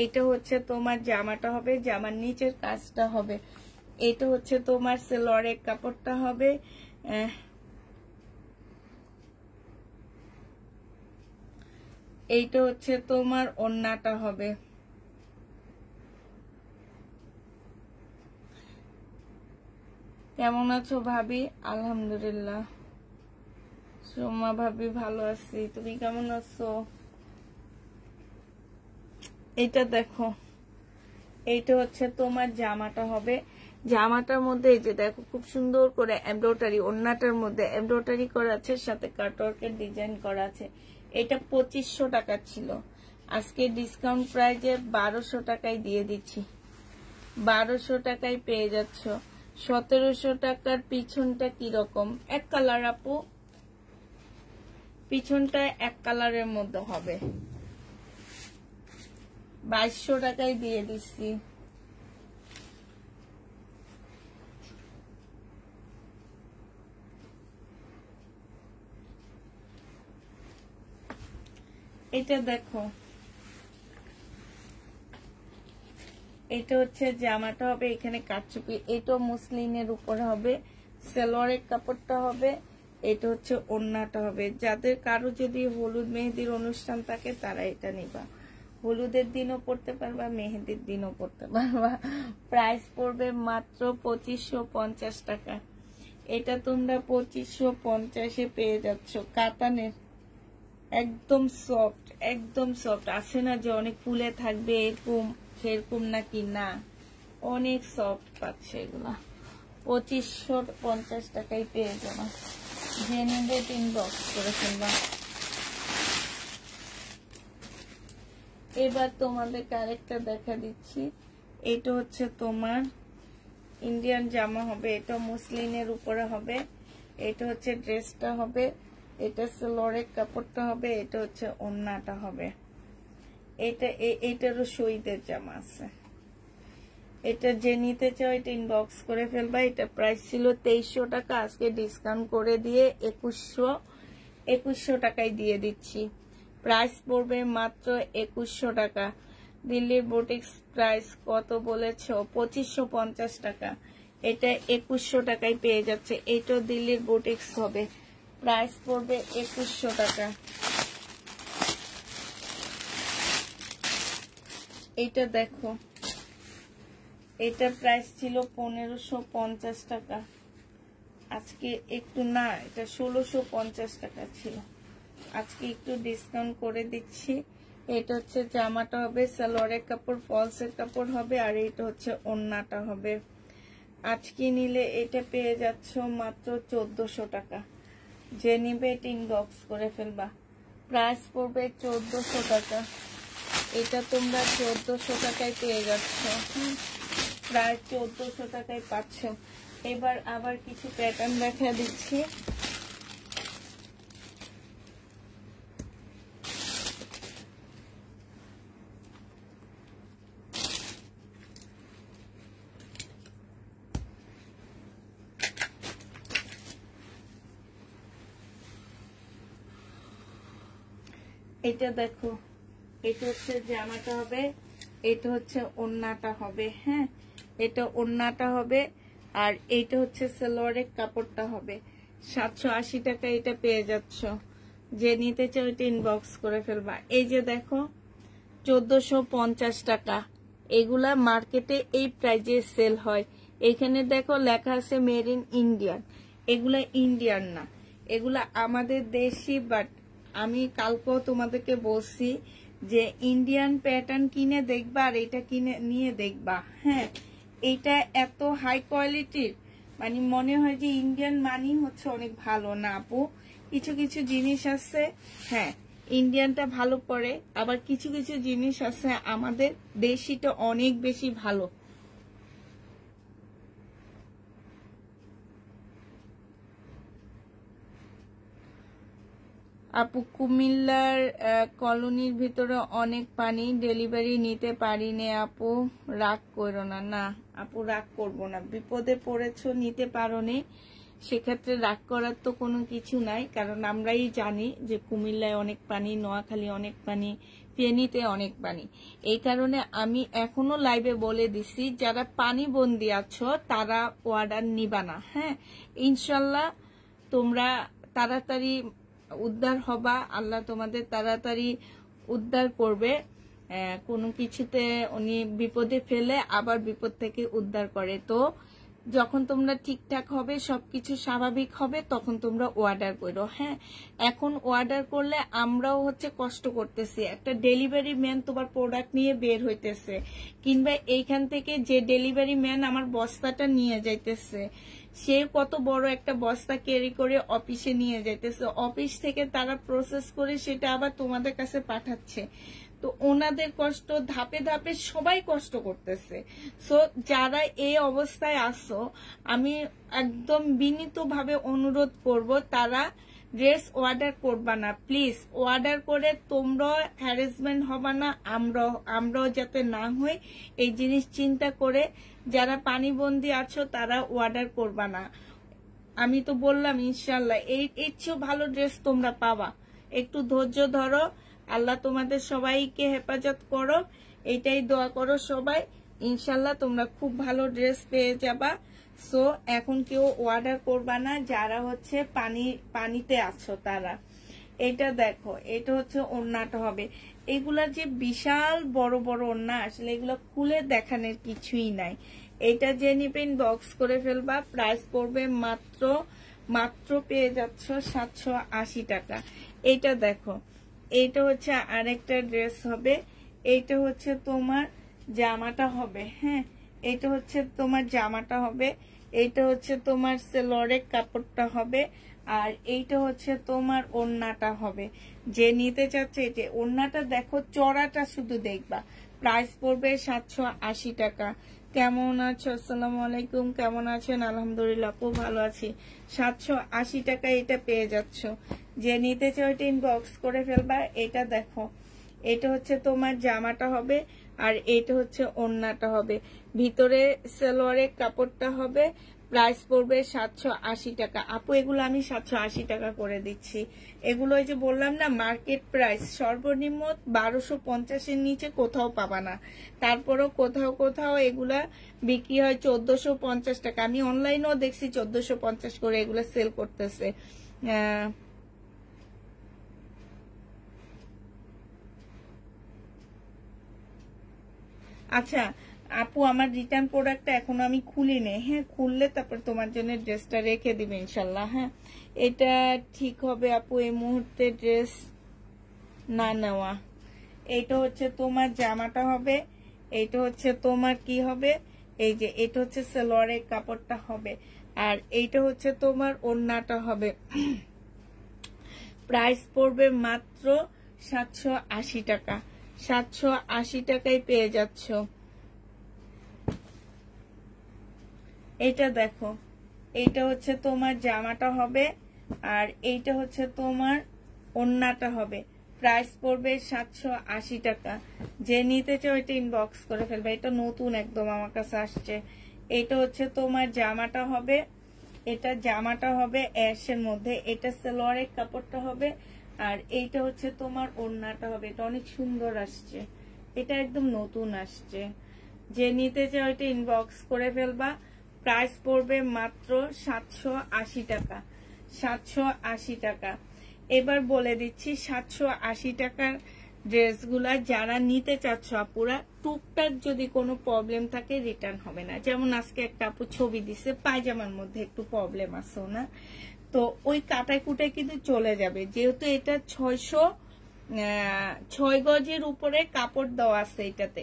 এইটা হচ্ছে তোমার জামাটা হবে জামার নিচের কাজটা হবে এটা হচ্ছে তোমার সেলরের কাপড়টা হবে এইটা হচ্ছে তোমার অন্যটা হবে কেমন আছো ভাবি আলহামদুলিল্লাহ সোমা ভাবি ভালো আছি তুমি কেমন আছো এটা দেখো এইটা হচ্ছে তোমার জামাটা হবে জামাটার মধ্যে এই যে দেখো খুব সুন্দর করে এমব্রয়ডারি ওন্নাটার মধ্যে এমব্রয়ডারি করা আছে সাথে কাটওয়ার্কের ডিজাইন করা আছে এটা পঁচিশশো টাকা ছিল আজকে ডিসকাউন্ট প্রাইজে বারোশো টাকায় দিয়ে দিচ্ছি বারোশো টাকায় পেয়ে যাচ্ছ সতেরোশো টাকার পিছনটা কিরকম এক কালার আপু পিছনটা এক কালারের মধ্যে হবে বাইশশো টাকায় দিয়ে দিচ্ছি এটা দেখো এটা হচ্ছে জামাটা হবে এখানে কাটচুপি এটাও মুসলিনের উপর হবে সালোয়ারের কাপড়টা হবে এটা হচ্ছে ওন্নাটা হবে যাদের কারো যদি হলুদ মেহেদির অনুষ্ঠান থাকে তারা এটা নিবা হলুদের দিনও পড়তে পারবা মেহেদির দিনও পড়তে পারবা প্রাইস পড়বে মাত্র পঁচিশশো পঞ্চাশ টাকা এটা তোমরা পঁচিশশো পঞ্চাশে পেয়ে যাচ্ছ কাতানের একদম সফট একদম সফট আছে না যে অনেক ফুলে থাকবে এরকম দেখে না নাকি না অনেক সফট পাচ্ছে এগুলা পঁচিশশো পঞ্চাশ টাকায় পেয়ে যাব যে তিন বক্স করে ফেলবা এবার তোমাদের কারেক্টটা দেখা দিচ্ছি এটা হচ্ছে তোমার ইন্ডিয়ান জামা হবে এটা মুসলিনের উপরে হবে এটা হচ্ছে ড্রেসটা হবে এটা হচ্ছে লোরের কাপড়টা হবে এটা হচ্ছে অন্যটা হবে এটা এটারও সইতে জামা আছে এটা যে নিতে চাও এটা ইনবক্স করে ফেলবা এটা প্রাইস ছিল তেইশশো টাকা আজকে ডিসকাউন্ট করে দিয়ে একুশশো একুশশো টাকায় দিয়ে দিচ্ছি প্রাইস পড়বে মাত্র একুশশো টাকা দিল্লির বোটিক্স প্রাইস কত বলেছ পঁচিশশো পঞ্চাশ টাকা এটা একুশশো টাকায় পেয়ে যাচ্ছে এটা দিল্লির বোটিক্স হবে প্রাইস পড়বে একুশশো টাকা এইটা দেখো এটা প্রাইস ছিল পনেরোশো পঞ্চাশ টাকা আজকে একটু না এটা ষোলোশো পঞ্চাশ টাকা ছিল আজকে একটু ডিসকাউন্ট করে দিচ্ছি এটা হচ্ছে জামাটা হবে সালোয়ারের কাপড় ফলসের কাপড় হবে আর এটা হচ্ছে অন্যটা হবে আজকে নিলে এটা পেয়ে যাচ্ছ মাত্র চোদ্দোশো টাকা যে নিবে এটা ইনবক্স করে ফেলবা প্রাইস পড়বে চোদ্দোশো টাকা এটা তোমরা চোদ্দশো টাকায় পেয়ে যাচ্ছ প্রায় চোদ্দোশো টাকায় পাচ্ছ এবার আবার কিছু প্যাটার্ন দেখা দিচ্ছি এটা দেখো এটা হচ্ছে জামাটা হবে এটা হচ্ছে ওন্নাটা হবে হ্যাঁ এটা ওন্নাটা হবে আর এইটা হচ্ছে সেলোয়ারের কাপড়টা হবে সাতশো আশি টাকা এটা পেয়ে যাচ্ছ যে নিতে চাও এটা ইনবক্স করে ফেলবা এই যে দেখো চোদ্দশো পঞ্চাশ টাকা এগুলা মার্কেটে এই প্রাইজে সেল হয় এখানে দেখো লেখা আছে মেড ইন ইন্ডিয়ান এগুলা ইন্ডিয়ান না এগুলা আমাদের দেশি বাট আমি কালকেও তোমাদেরকে বলছি যে ইন্ডিয়ান প্যাটার্ন কিনে দেখবা আর এটা কিনে নিয়ে দেখবা হ্যাঁ এটা এত হাই কোয়ালিটির মানে মনে হয় যে ইন্ডিয়ান মানি হচ্ছে অনেক ভালো না আপু কিছু কিছু জিনিস আছে হ্যাঁ ইন্ডিয়ানটা ভালো পড়ে আবার কিছু কিছু জিনিস আছে আমাদের দেশিটা অনেক বেশি ভালো আপু কুমিল্লার কলোনির ভিতরে অনেক পানি ডেলিভারি নিতে পারি নে আপু রাগ করো না না আপু রাগ করব না বিপদে পড়েছো নিতে পারো নে সেক্ষেত্রে রাগ করার তো কোনো কিছু নাই কারণ আমরাই জানি যে কুমিল্লায় অনেক পানি নোয়াখালী অনেক পানি ফেনীতে অনেক পানি এই কারণে আমি এখনো লাইভে বলে দিছি যারা পানি বন্দি আছো তারা অর্ডার নিবা না হ্যাঁ ইনশাল্লাহ তোমরা তাড়াতাড়ি উদ্ধার হবা আল্লাহ তোমাদের তাড়াতাড়ি উদ্ধার করবে কোনো কিছুতে উনি বিপদে ফেলে আবার বিপদ থেকে উদ্ধার করে তো যখন তোমরা ঠিকঠাক হবে সবকিছু স্বাভাবিক হবে তখন তোমরা অর্ডার করো হ্যাঁ এখন অর্ডার করলে আমরাও হচ্ছে কষ্ট করতেছি একটা ডেলিভারি ম্যান তোমার প্রোডাক্ট নিয়ে বের হইতেছে কিংবা এইখান থেকে যে ডেলিভারি ম্যান আমার বস্তাটা নিয়ে যাইতেছে সে কত বড় একটা বস্তা ক্যারি করে অফিসে নিয়ে যাইতেছে অফিস থেকে তারা প্রসেস করে সেটা আবার তোমাদের কাছে পাঠাচ্ছে তো ওনাদের কষ্ট ধাপে ধাপে সবাই কষ্ট করতেছে সো যারা এই অবস্থায় আসো আমি একদম বিনীতভাবে অনুরোধ করব তারা ড্রেস অর্ডার করবা না প্লিজ অর্ডার করে তোমরাও হ্যারাসমেন্ট হবা না আমরাও আমরাও যাতে না হই এই জিনিস চিন্তা করে যারা পানিবন্দি আছো তারা অর্ডার করবা না আমি তো বললাম ইনশাল্লাহ এই এর চেয়েও ভালো ড্রেস তোমরা পাবা একটু ধৈর্য ধরো আল্লাহ তোমাদের সবাইকে হেফাজত করো এটাই দোয়া করো সবাই ইনশাল্লাহ তোমরা খুব ভালো ড্রেস পেয়ে যাবা সো এখন কেউ অর্ডার করবা না যারা হচ্ছে পানি পানিতে আছো তারা এটা দেখো এটা হচ্ছে ওড়নাটা হবে এগুলা যে বিশাল বড় বড় ওড়না আসলে এগুলো খুলে দেখানোর কিছুই নাই এটা যে নিবেন বক্স করে ফেলবা প্রাইস পড়বে মাত্র মাত্র পেয়ে যাচ্ছ সাতশো আশি টাকা এটা দেখো এটা হচ্ছে আরেকটা ড্রেস হবে এটা হচ্ছে তোমার জামাটা হবে হ্যাঁ এইটা হচ্ছে তোমার জামাটা হবে এইটা হচ্ছে তোমার সেলরের কাপড়টা হবে আর এইটা হচ্ছে তোমার ওন্নাটা হবে যে নিতে চাচ্ছে এটা ওন্নাটা দেখো চড়াটা শুধু দেখবা প্রাইস পড়বে সাতশো আশি টাকা কেমন আছো আসসালামু আলাইকুম কেমন আছেন আলহামদুলিল্লাহ খুব ভালো আছি সাতশো আশি টাকা এটা পেয়ে যাচ্ছ যে নিতে চাও এটা ইনবক্স করে ফেলবা এটা দেখো এটা হচ্ছে তোমার জামাটা হবে আর এটা হচ্ছে অন্যটা হবে ভিতরে সেলোয়ারের কাপড়টা হবে প্রাইস পড়বে সাতশো আশি টাকা আপু এগুলো আমি সাতশো আশি টাকা করে দিচ্ছি এগুলো ওই যে বললাম না মার্কেট প্রাইস সর্বনিম্ন বারোশো পঞ্চাশের নিচে কোথাও পাবা না তারপরও কোথাও কোথাও এগুলা বিক্রি হয় চোদ্দশো পঞ্চাশ টাকা আমি অনলাইনেও দেখছি চোদ্দশো পঞ্চাশ করে এগুলো সেল করতেছে আচ্ছা আপু আমার রিটার্ন প্রোডাক্টটা এখনো আমি খুলি নেই হ্যাঁ খুললে তারপর তোমার জন্য ড্রেসটা রেখে দিবে ইনশাল্লাহ হ্যাঁ এটা ঠিক হবে আপু এই মুহূর্তে ড্রেস না নেওয়া এইটা হচ্ছে তোমার জামাটা হবে এইটা হচ্ছে তোমার কি হবে এই যে এটা হচ্ছে সেলোয়ারের কাপড়টা হবে আর এইটা হচ্ছে তোমার ওড়নাটা হবে প্রাইস পড়বে মাত্র সাতশো টাকা সাতশো আশি টাকায় পেয়ে যাচ্ছ এটা দেখো এইটা হচ্ছে তোমার জামাটা হবে আর এইটা হচ্ছে তোমার ওন্নাটা হবে প্রাইস পড়বে সাতশো আশি টাকা যে নিতে চাও এটা ইনবক্স করে ফেলবে এটা নতুন একদম আমার কাছে আসছে এটা হচ্ছে তোমার জামাটা হবে এটা জামাটা হবে অ্যাশের মধ্যে এটা সেলোয়ারের কাপড়টা হবে আর এইটা হচ্ছে তোমার ওড়নাটা হবে এটা অনেক সুন্দর আসছে এটা একদম নতুন আসছে যে নিতে চাও এটা ইনবক্স করে ফেলবা প্রাইস পড়বে মাত্র সাতশো আশি টাকা সাতশো আশি টাকা এবার বলে দিচ্ছি সাতশো আশি টাকার ড্রেসগুলা যারা নিতে চাচ্ছ আপুরা টুকটাক যদি কোনো প্রবলেম থাকে রিটার্ন হবে না যেমন আজকে একটা আপু ছবি দিছে পায়জামার মধ্যে একটু প্রবলেম আসো না তো ওই কাটায় কুটায় কিন্তু চলে যাবে যেহেতু এটা ছয়শো ছয় গজের উপরে কাপড় দেওয়া আছে এটাতে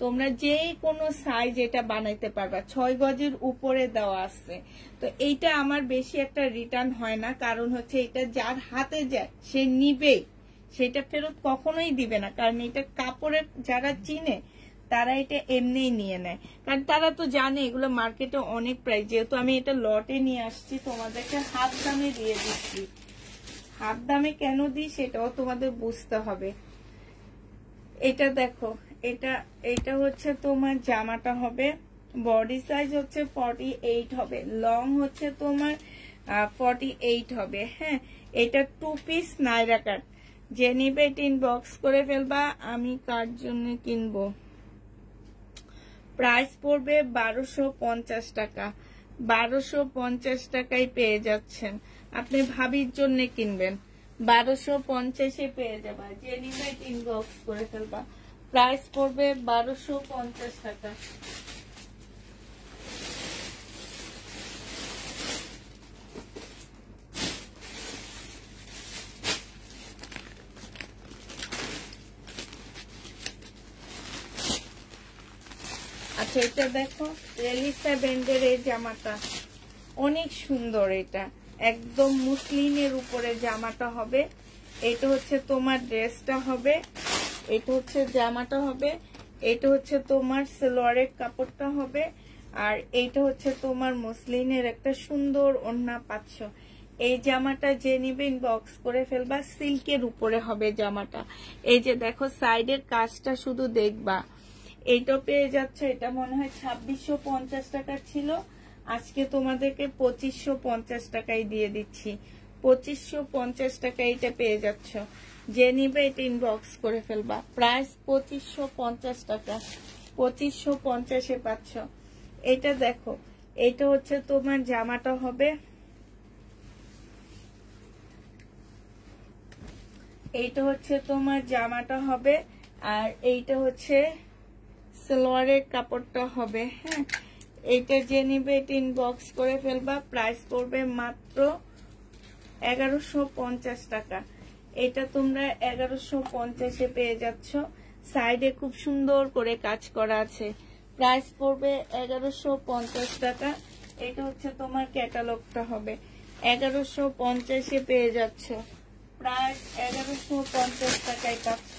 তোমরা যে কোনো সাইজ এটা বানাইতে পারবা ছয় গজের উপরে দেওয়া আছে তো এইটা আমার বেশি একটা রিটার্ন হয় না কারণ হচ্ছে এটা যার হাতে যায় সে নিবে সেটা ফেরত কখনোই দিবে না কারণ এটা কাপড়ের যারা চিনে তারা এটা এমনিই নিয়ে নেয় কারণ তারা তো জানে এগুলো মার্কেটে অনেক প্রাইস যেহেতু আমি এটা লটে নিয়ে আসছি তোমাদেরকে হাফ দামে দিয়ে দিচ্ছি হাফ দামে কেন দিই সেটাও তোমাদের বুঝতে হবে এটা দেখো এটা এটা হচ্ছে তোমার জামাটা হবে বডি সাইজ হচ্ছে ফর্টি এইট হবে লং হচ্ছে তোমার ফর্টি এইট হবে হ্যাঁ এটা টু পিস নাইরা কাট যে নিবে টিন বক্স করে ফেলবা আমি কার জন্য কিনবো প্রাইস পড়বে বারোশো পঞ্চাশ টাকা বারোশো পঞ্চাশ টাকায় পেয়ে যাচ্ছেন আপনি ভাবির জন্য কিনবেন বারোশো পঞ্চাশে পেয়ে যাবা যে নিবে তিন বক্স করে ফেলবা প্রাইস পড়বে বারোশো পঞ্চাশ টাকা আছে এটা দেখো রেলিসা ব্যান্ডের এই জামাটা অনেক সুন্দর এটা একদম মুসলিনের উপরে জামাটা হবে এটা হচ্ছে তোমার ড্রেসটা হবে এটা হচ্ছে জামাটা হবে এটা হচ্ছে তোমার সেলোয়ারের কাপড়টা হবে আর এইটা হচ্ছে তোমার মুসলিনের একটা সুন্দর অন্যা পাচ্ছ এই জামাটা যে নিবে বক্স করে ফেলবা সিল্কের উপরে হবে জামাটা এই যে দেখো সাইডের কাজটা শুধু দেখবা এইটা পেয়ে যাচ্ছ এটা মনে হয় ছাব্বিশশো পঞ্চাশ টাকা ছিল আজকে তোমাদেরকে পঁচিশশো পঞ্চাশ টাকায় দিয়ে দিচ্ছি পঁচিশশো পঞ্চাশ টাকা এটা পেয়ে যাচ্ছ যে নিবে এটা ইনবক্স করে ফেলবা প্রাইস পঁচিশশো পঞ্চাশ টাকা পঁচিশশো পঞ্চাশে পাচ্ছ এটা দেখো এটা হচ্ছে তোমার জামাটা হবে এইটা হচ্ছে তোমার জামাটা হবে আর এইটা হচ্ছে সালোয়ারের কাপড়টা হবে হ্যাঁ এইটা যে নিবে তিন বক্স করে ফেলবা প্রাইস পড়বে মাত্র এগারোশো টাকা এটা তোমরা এগারোশো পঞ্চাশে পেয়ে যাচ্ছ সাইডে খুব সুন্দর করে কাজ করা আছে প্রাইস পড়বে এগারোশো পঞ্চাশ টাকা এটা হচ্ছে তোমার ক্যাটালগটা হবে এগারোশো পঞ্চাশে পেয়ে যাচ্ছ প্রায় এগারোশো পঞ্চাশ টাকায় পাচ্ছ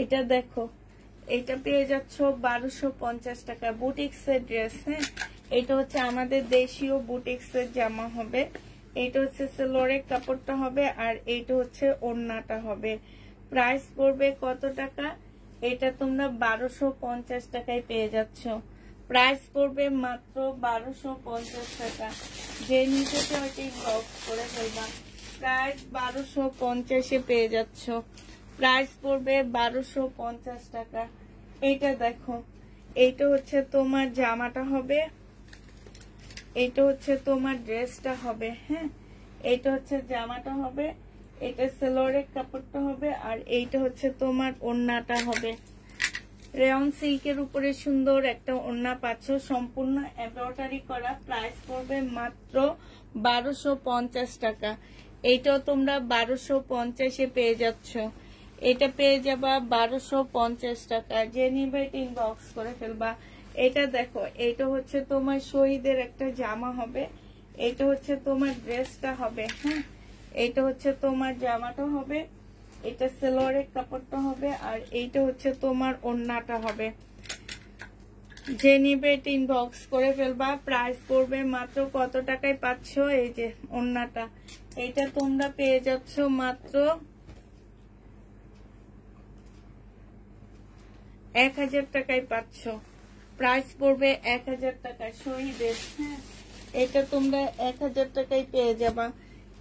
এটা দেখো এটা পেয়ে যাচ্ছ বারোশো পঞ্চাশ টাকা বুটিক্সের ড্রেস হ্যাঁ এটা হচ্ছে আমাদের দেশীয় বুটিক্সের জামা হবে এটা হচ্ছে সেলোরের কাপড়টা হবে আর এইটা হচ্ছে ওড়নাটা হবে প্রাইস পড়বে কত টাকা এটা তোমরা বারোশো পঞ্চাশ টাকায় পেয়ে যাচ্ছ প্রাইস পড়বে মাত্র বারোশো পঞ্চাশ টাকা যে নিচে ওইটি ব্লক করে ফেলবা প্রাইস বারোশো পঞ্চাশে পেয়ে যাচ্ছ প্রাইস পড়বে বারোশো পঞ্চাশ টাকা এইটা দেখো এইটা হচ্ছে তোমার জামাটা হবে এইটা হচ্ছে তোমার ড্রেসটা হবে হ্যাঁ এইটা হচ্ছে জামাটা হবে এটা সেলোয়ারের কাপড়টা হবে আর এইটা হচ্ছে তোমার ওন্নাটা হবে রেয়ন সিল্কের উপরে সুন্দর একটা ওন্না পাচ্ছ সম্পূর্ণ এমব্রয়ডারি করা প্রাইস পড়বে মাত্র বারোশো টাকা এইটাও তোমরা বারোশো পঞ্চাশে পেয়ে যাচ্ছ এটা পেয়ে যাবা বারোশো পঞ্চাশ টাকা যে নিবে তিন বক্স করে ফেলবা এটা দেখো এটা হচ্ছে তোমার শহীদের একটা জামা হবে এটা হচ্ছে তোমার ড্রেসটা হবে হ্যাঁ এটা হচ্ছে তোমার জামাটা হবে এটা সেলোয়ারের কাপড়টা হবে আর এইটা হচ্ছে তোমার ওন্নাটা হবে যে নিবে তিন বক্স করে ফেলবা প্রাইস করবে মাত্র কত টাকায় পাচ্ছ এই যে ওন্নাটা এটা তোমরা পেয়ে যাচ্ছ মাত্র এক হাজার টাকায় পাচ্ছ প্রাইস পড়বে এক হাজার টাকায় শহীদের হ্যাঁ এটা তোমরা এক হাজার টাকায় পেয়ে যাবা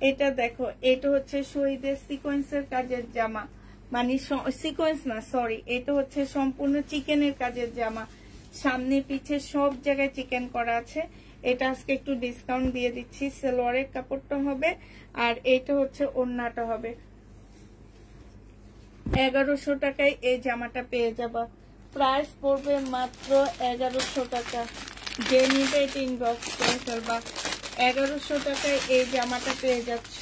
এটা দেখো এটা হচ্ছে শহীদের সিকোয়েন্সের কাজের জামা মানে সিকোয়েন্স না সরি এটা হচ্ছে সম্পূর্ণ চিকেনের কাজের জামা সামনে পিছে সব জায়গায় চিকেন করা আছে এটা আজকে একটু ডিসকাউন্ট দিয়ে দিচ্ছি সেলোয়ারের কাপড়টা হবে আর এটা হচ্ছে অন্যটা হবে এগারোশো টাকায় এই জামাটা পেয়ে যাবা প্রাইস পড়বে মাত্র এগারোশো টাকা যে নিবে তিন বক্স করে ফেলবা এগারোশো টাকায় এই জামাটা পেয়ে যাচ্ছ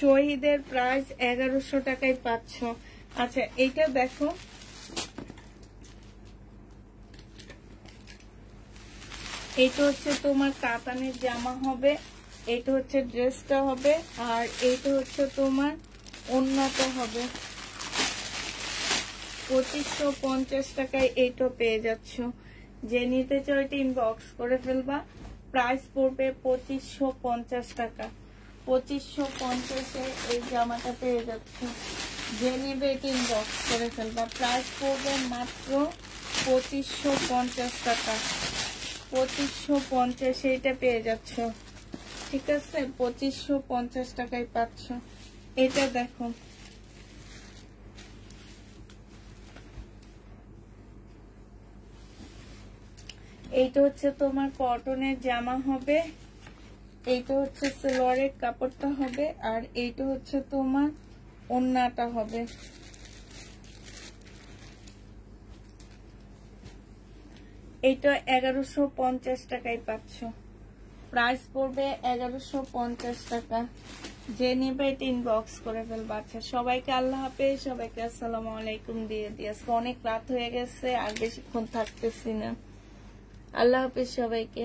শহীদের প্রাইস এগারোশো টাকায় পাচ্ছ আচ্ছা এইটা দেখো এটা হচ্ছে তোমার কাতানের জামা হবে এটা হচ্ছে ড্রেসটা হবে আর এইটা হচ্ছে তোমার অন্যটা হবে পঁচিশশো পঞ্চাশ টাকায় এইটাও পেয়ে যাচ্ছ যে নিতে চাও এটা ইনবক্স করে ফেলবা প্রাইস পড়বে পঁচিশশো পঞ্চাশ টাকা পঁচিশশো পঞ্চাশে এই জামাটা পেয়ে যাচ্ছ যে নেবে এটা ইনবক্স করে ফেলবা প্রাইস পড়বে মাত্র পঁচিশশো পঞ্চাশ টাকা পঁচিশশো পঞ্চাশে এটা পেয়ে যাচ্ছ ঠিক আছে পঁচিশশো পঞ্চাশ টাকায় পাচ্ছ এটা দেখো এইটা হচ্ছে তোমার কটনের জামা হবে এইটা হচ্ছে সালোয়ারের কাপড়টা হবে আর এইটা হচ্ছে তোমার ওন্নাটা হবে এইটা এগারোশো পঞ্চাশ টাকায় পাচ্ছ প্রাইস পড়বে এগারোশো পঞ্চাশ টাকা যে নেবে তিন বক্স করে ফেলবো আচ্ছা সবাইকে আল্লাহ হাফেজ সবাইকে আসসালাম আলাইকুম দিয়ে দিই অনেক রাত হয়ে গেছে আর বেশিক্ষণ থাকতেছি না আল্লাহ হাফিজ সবাইকে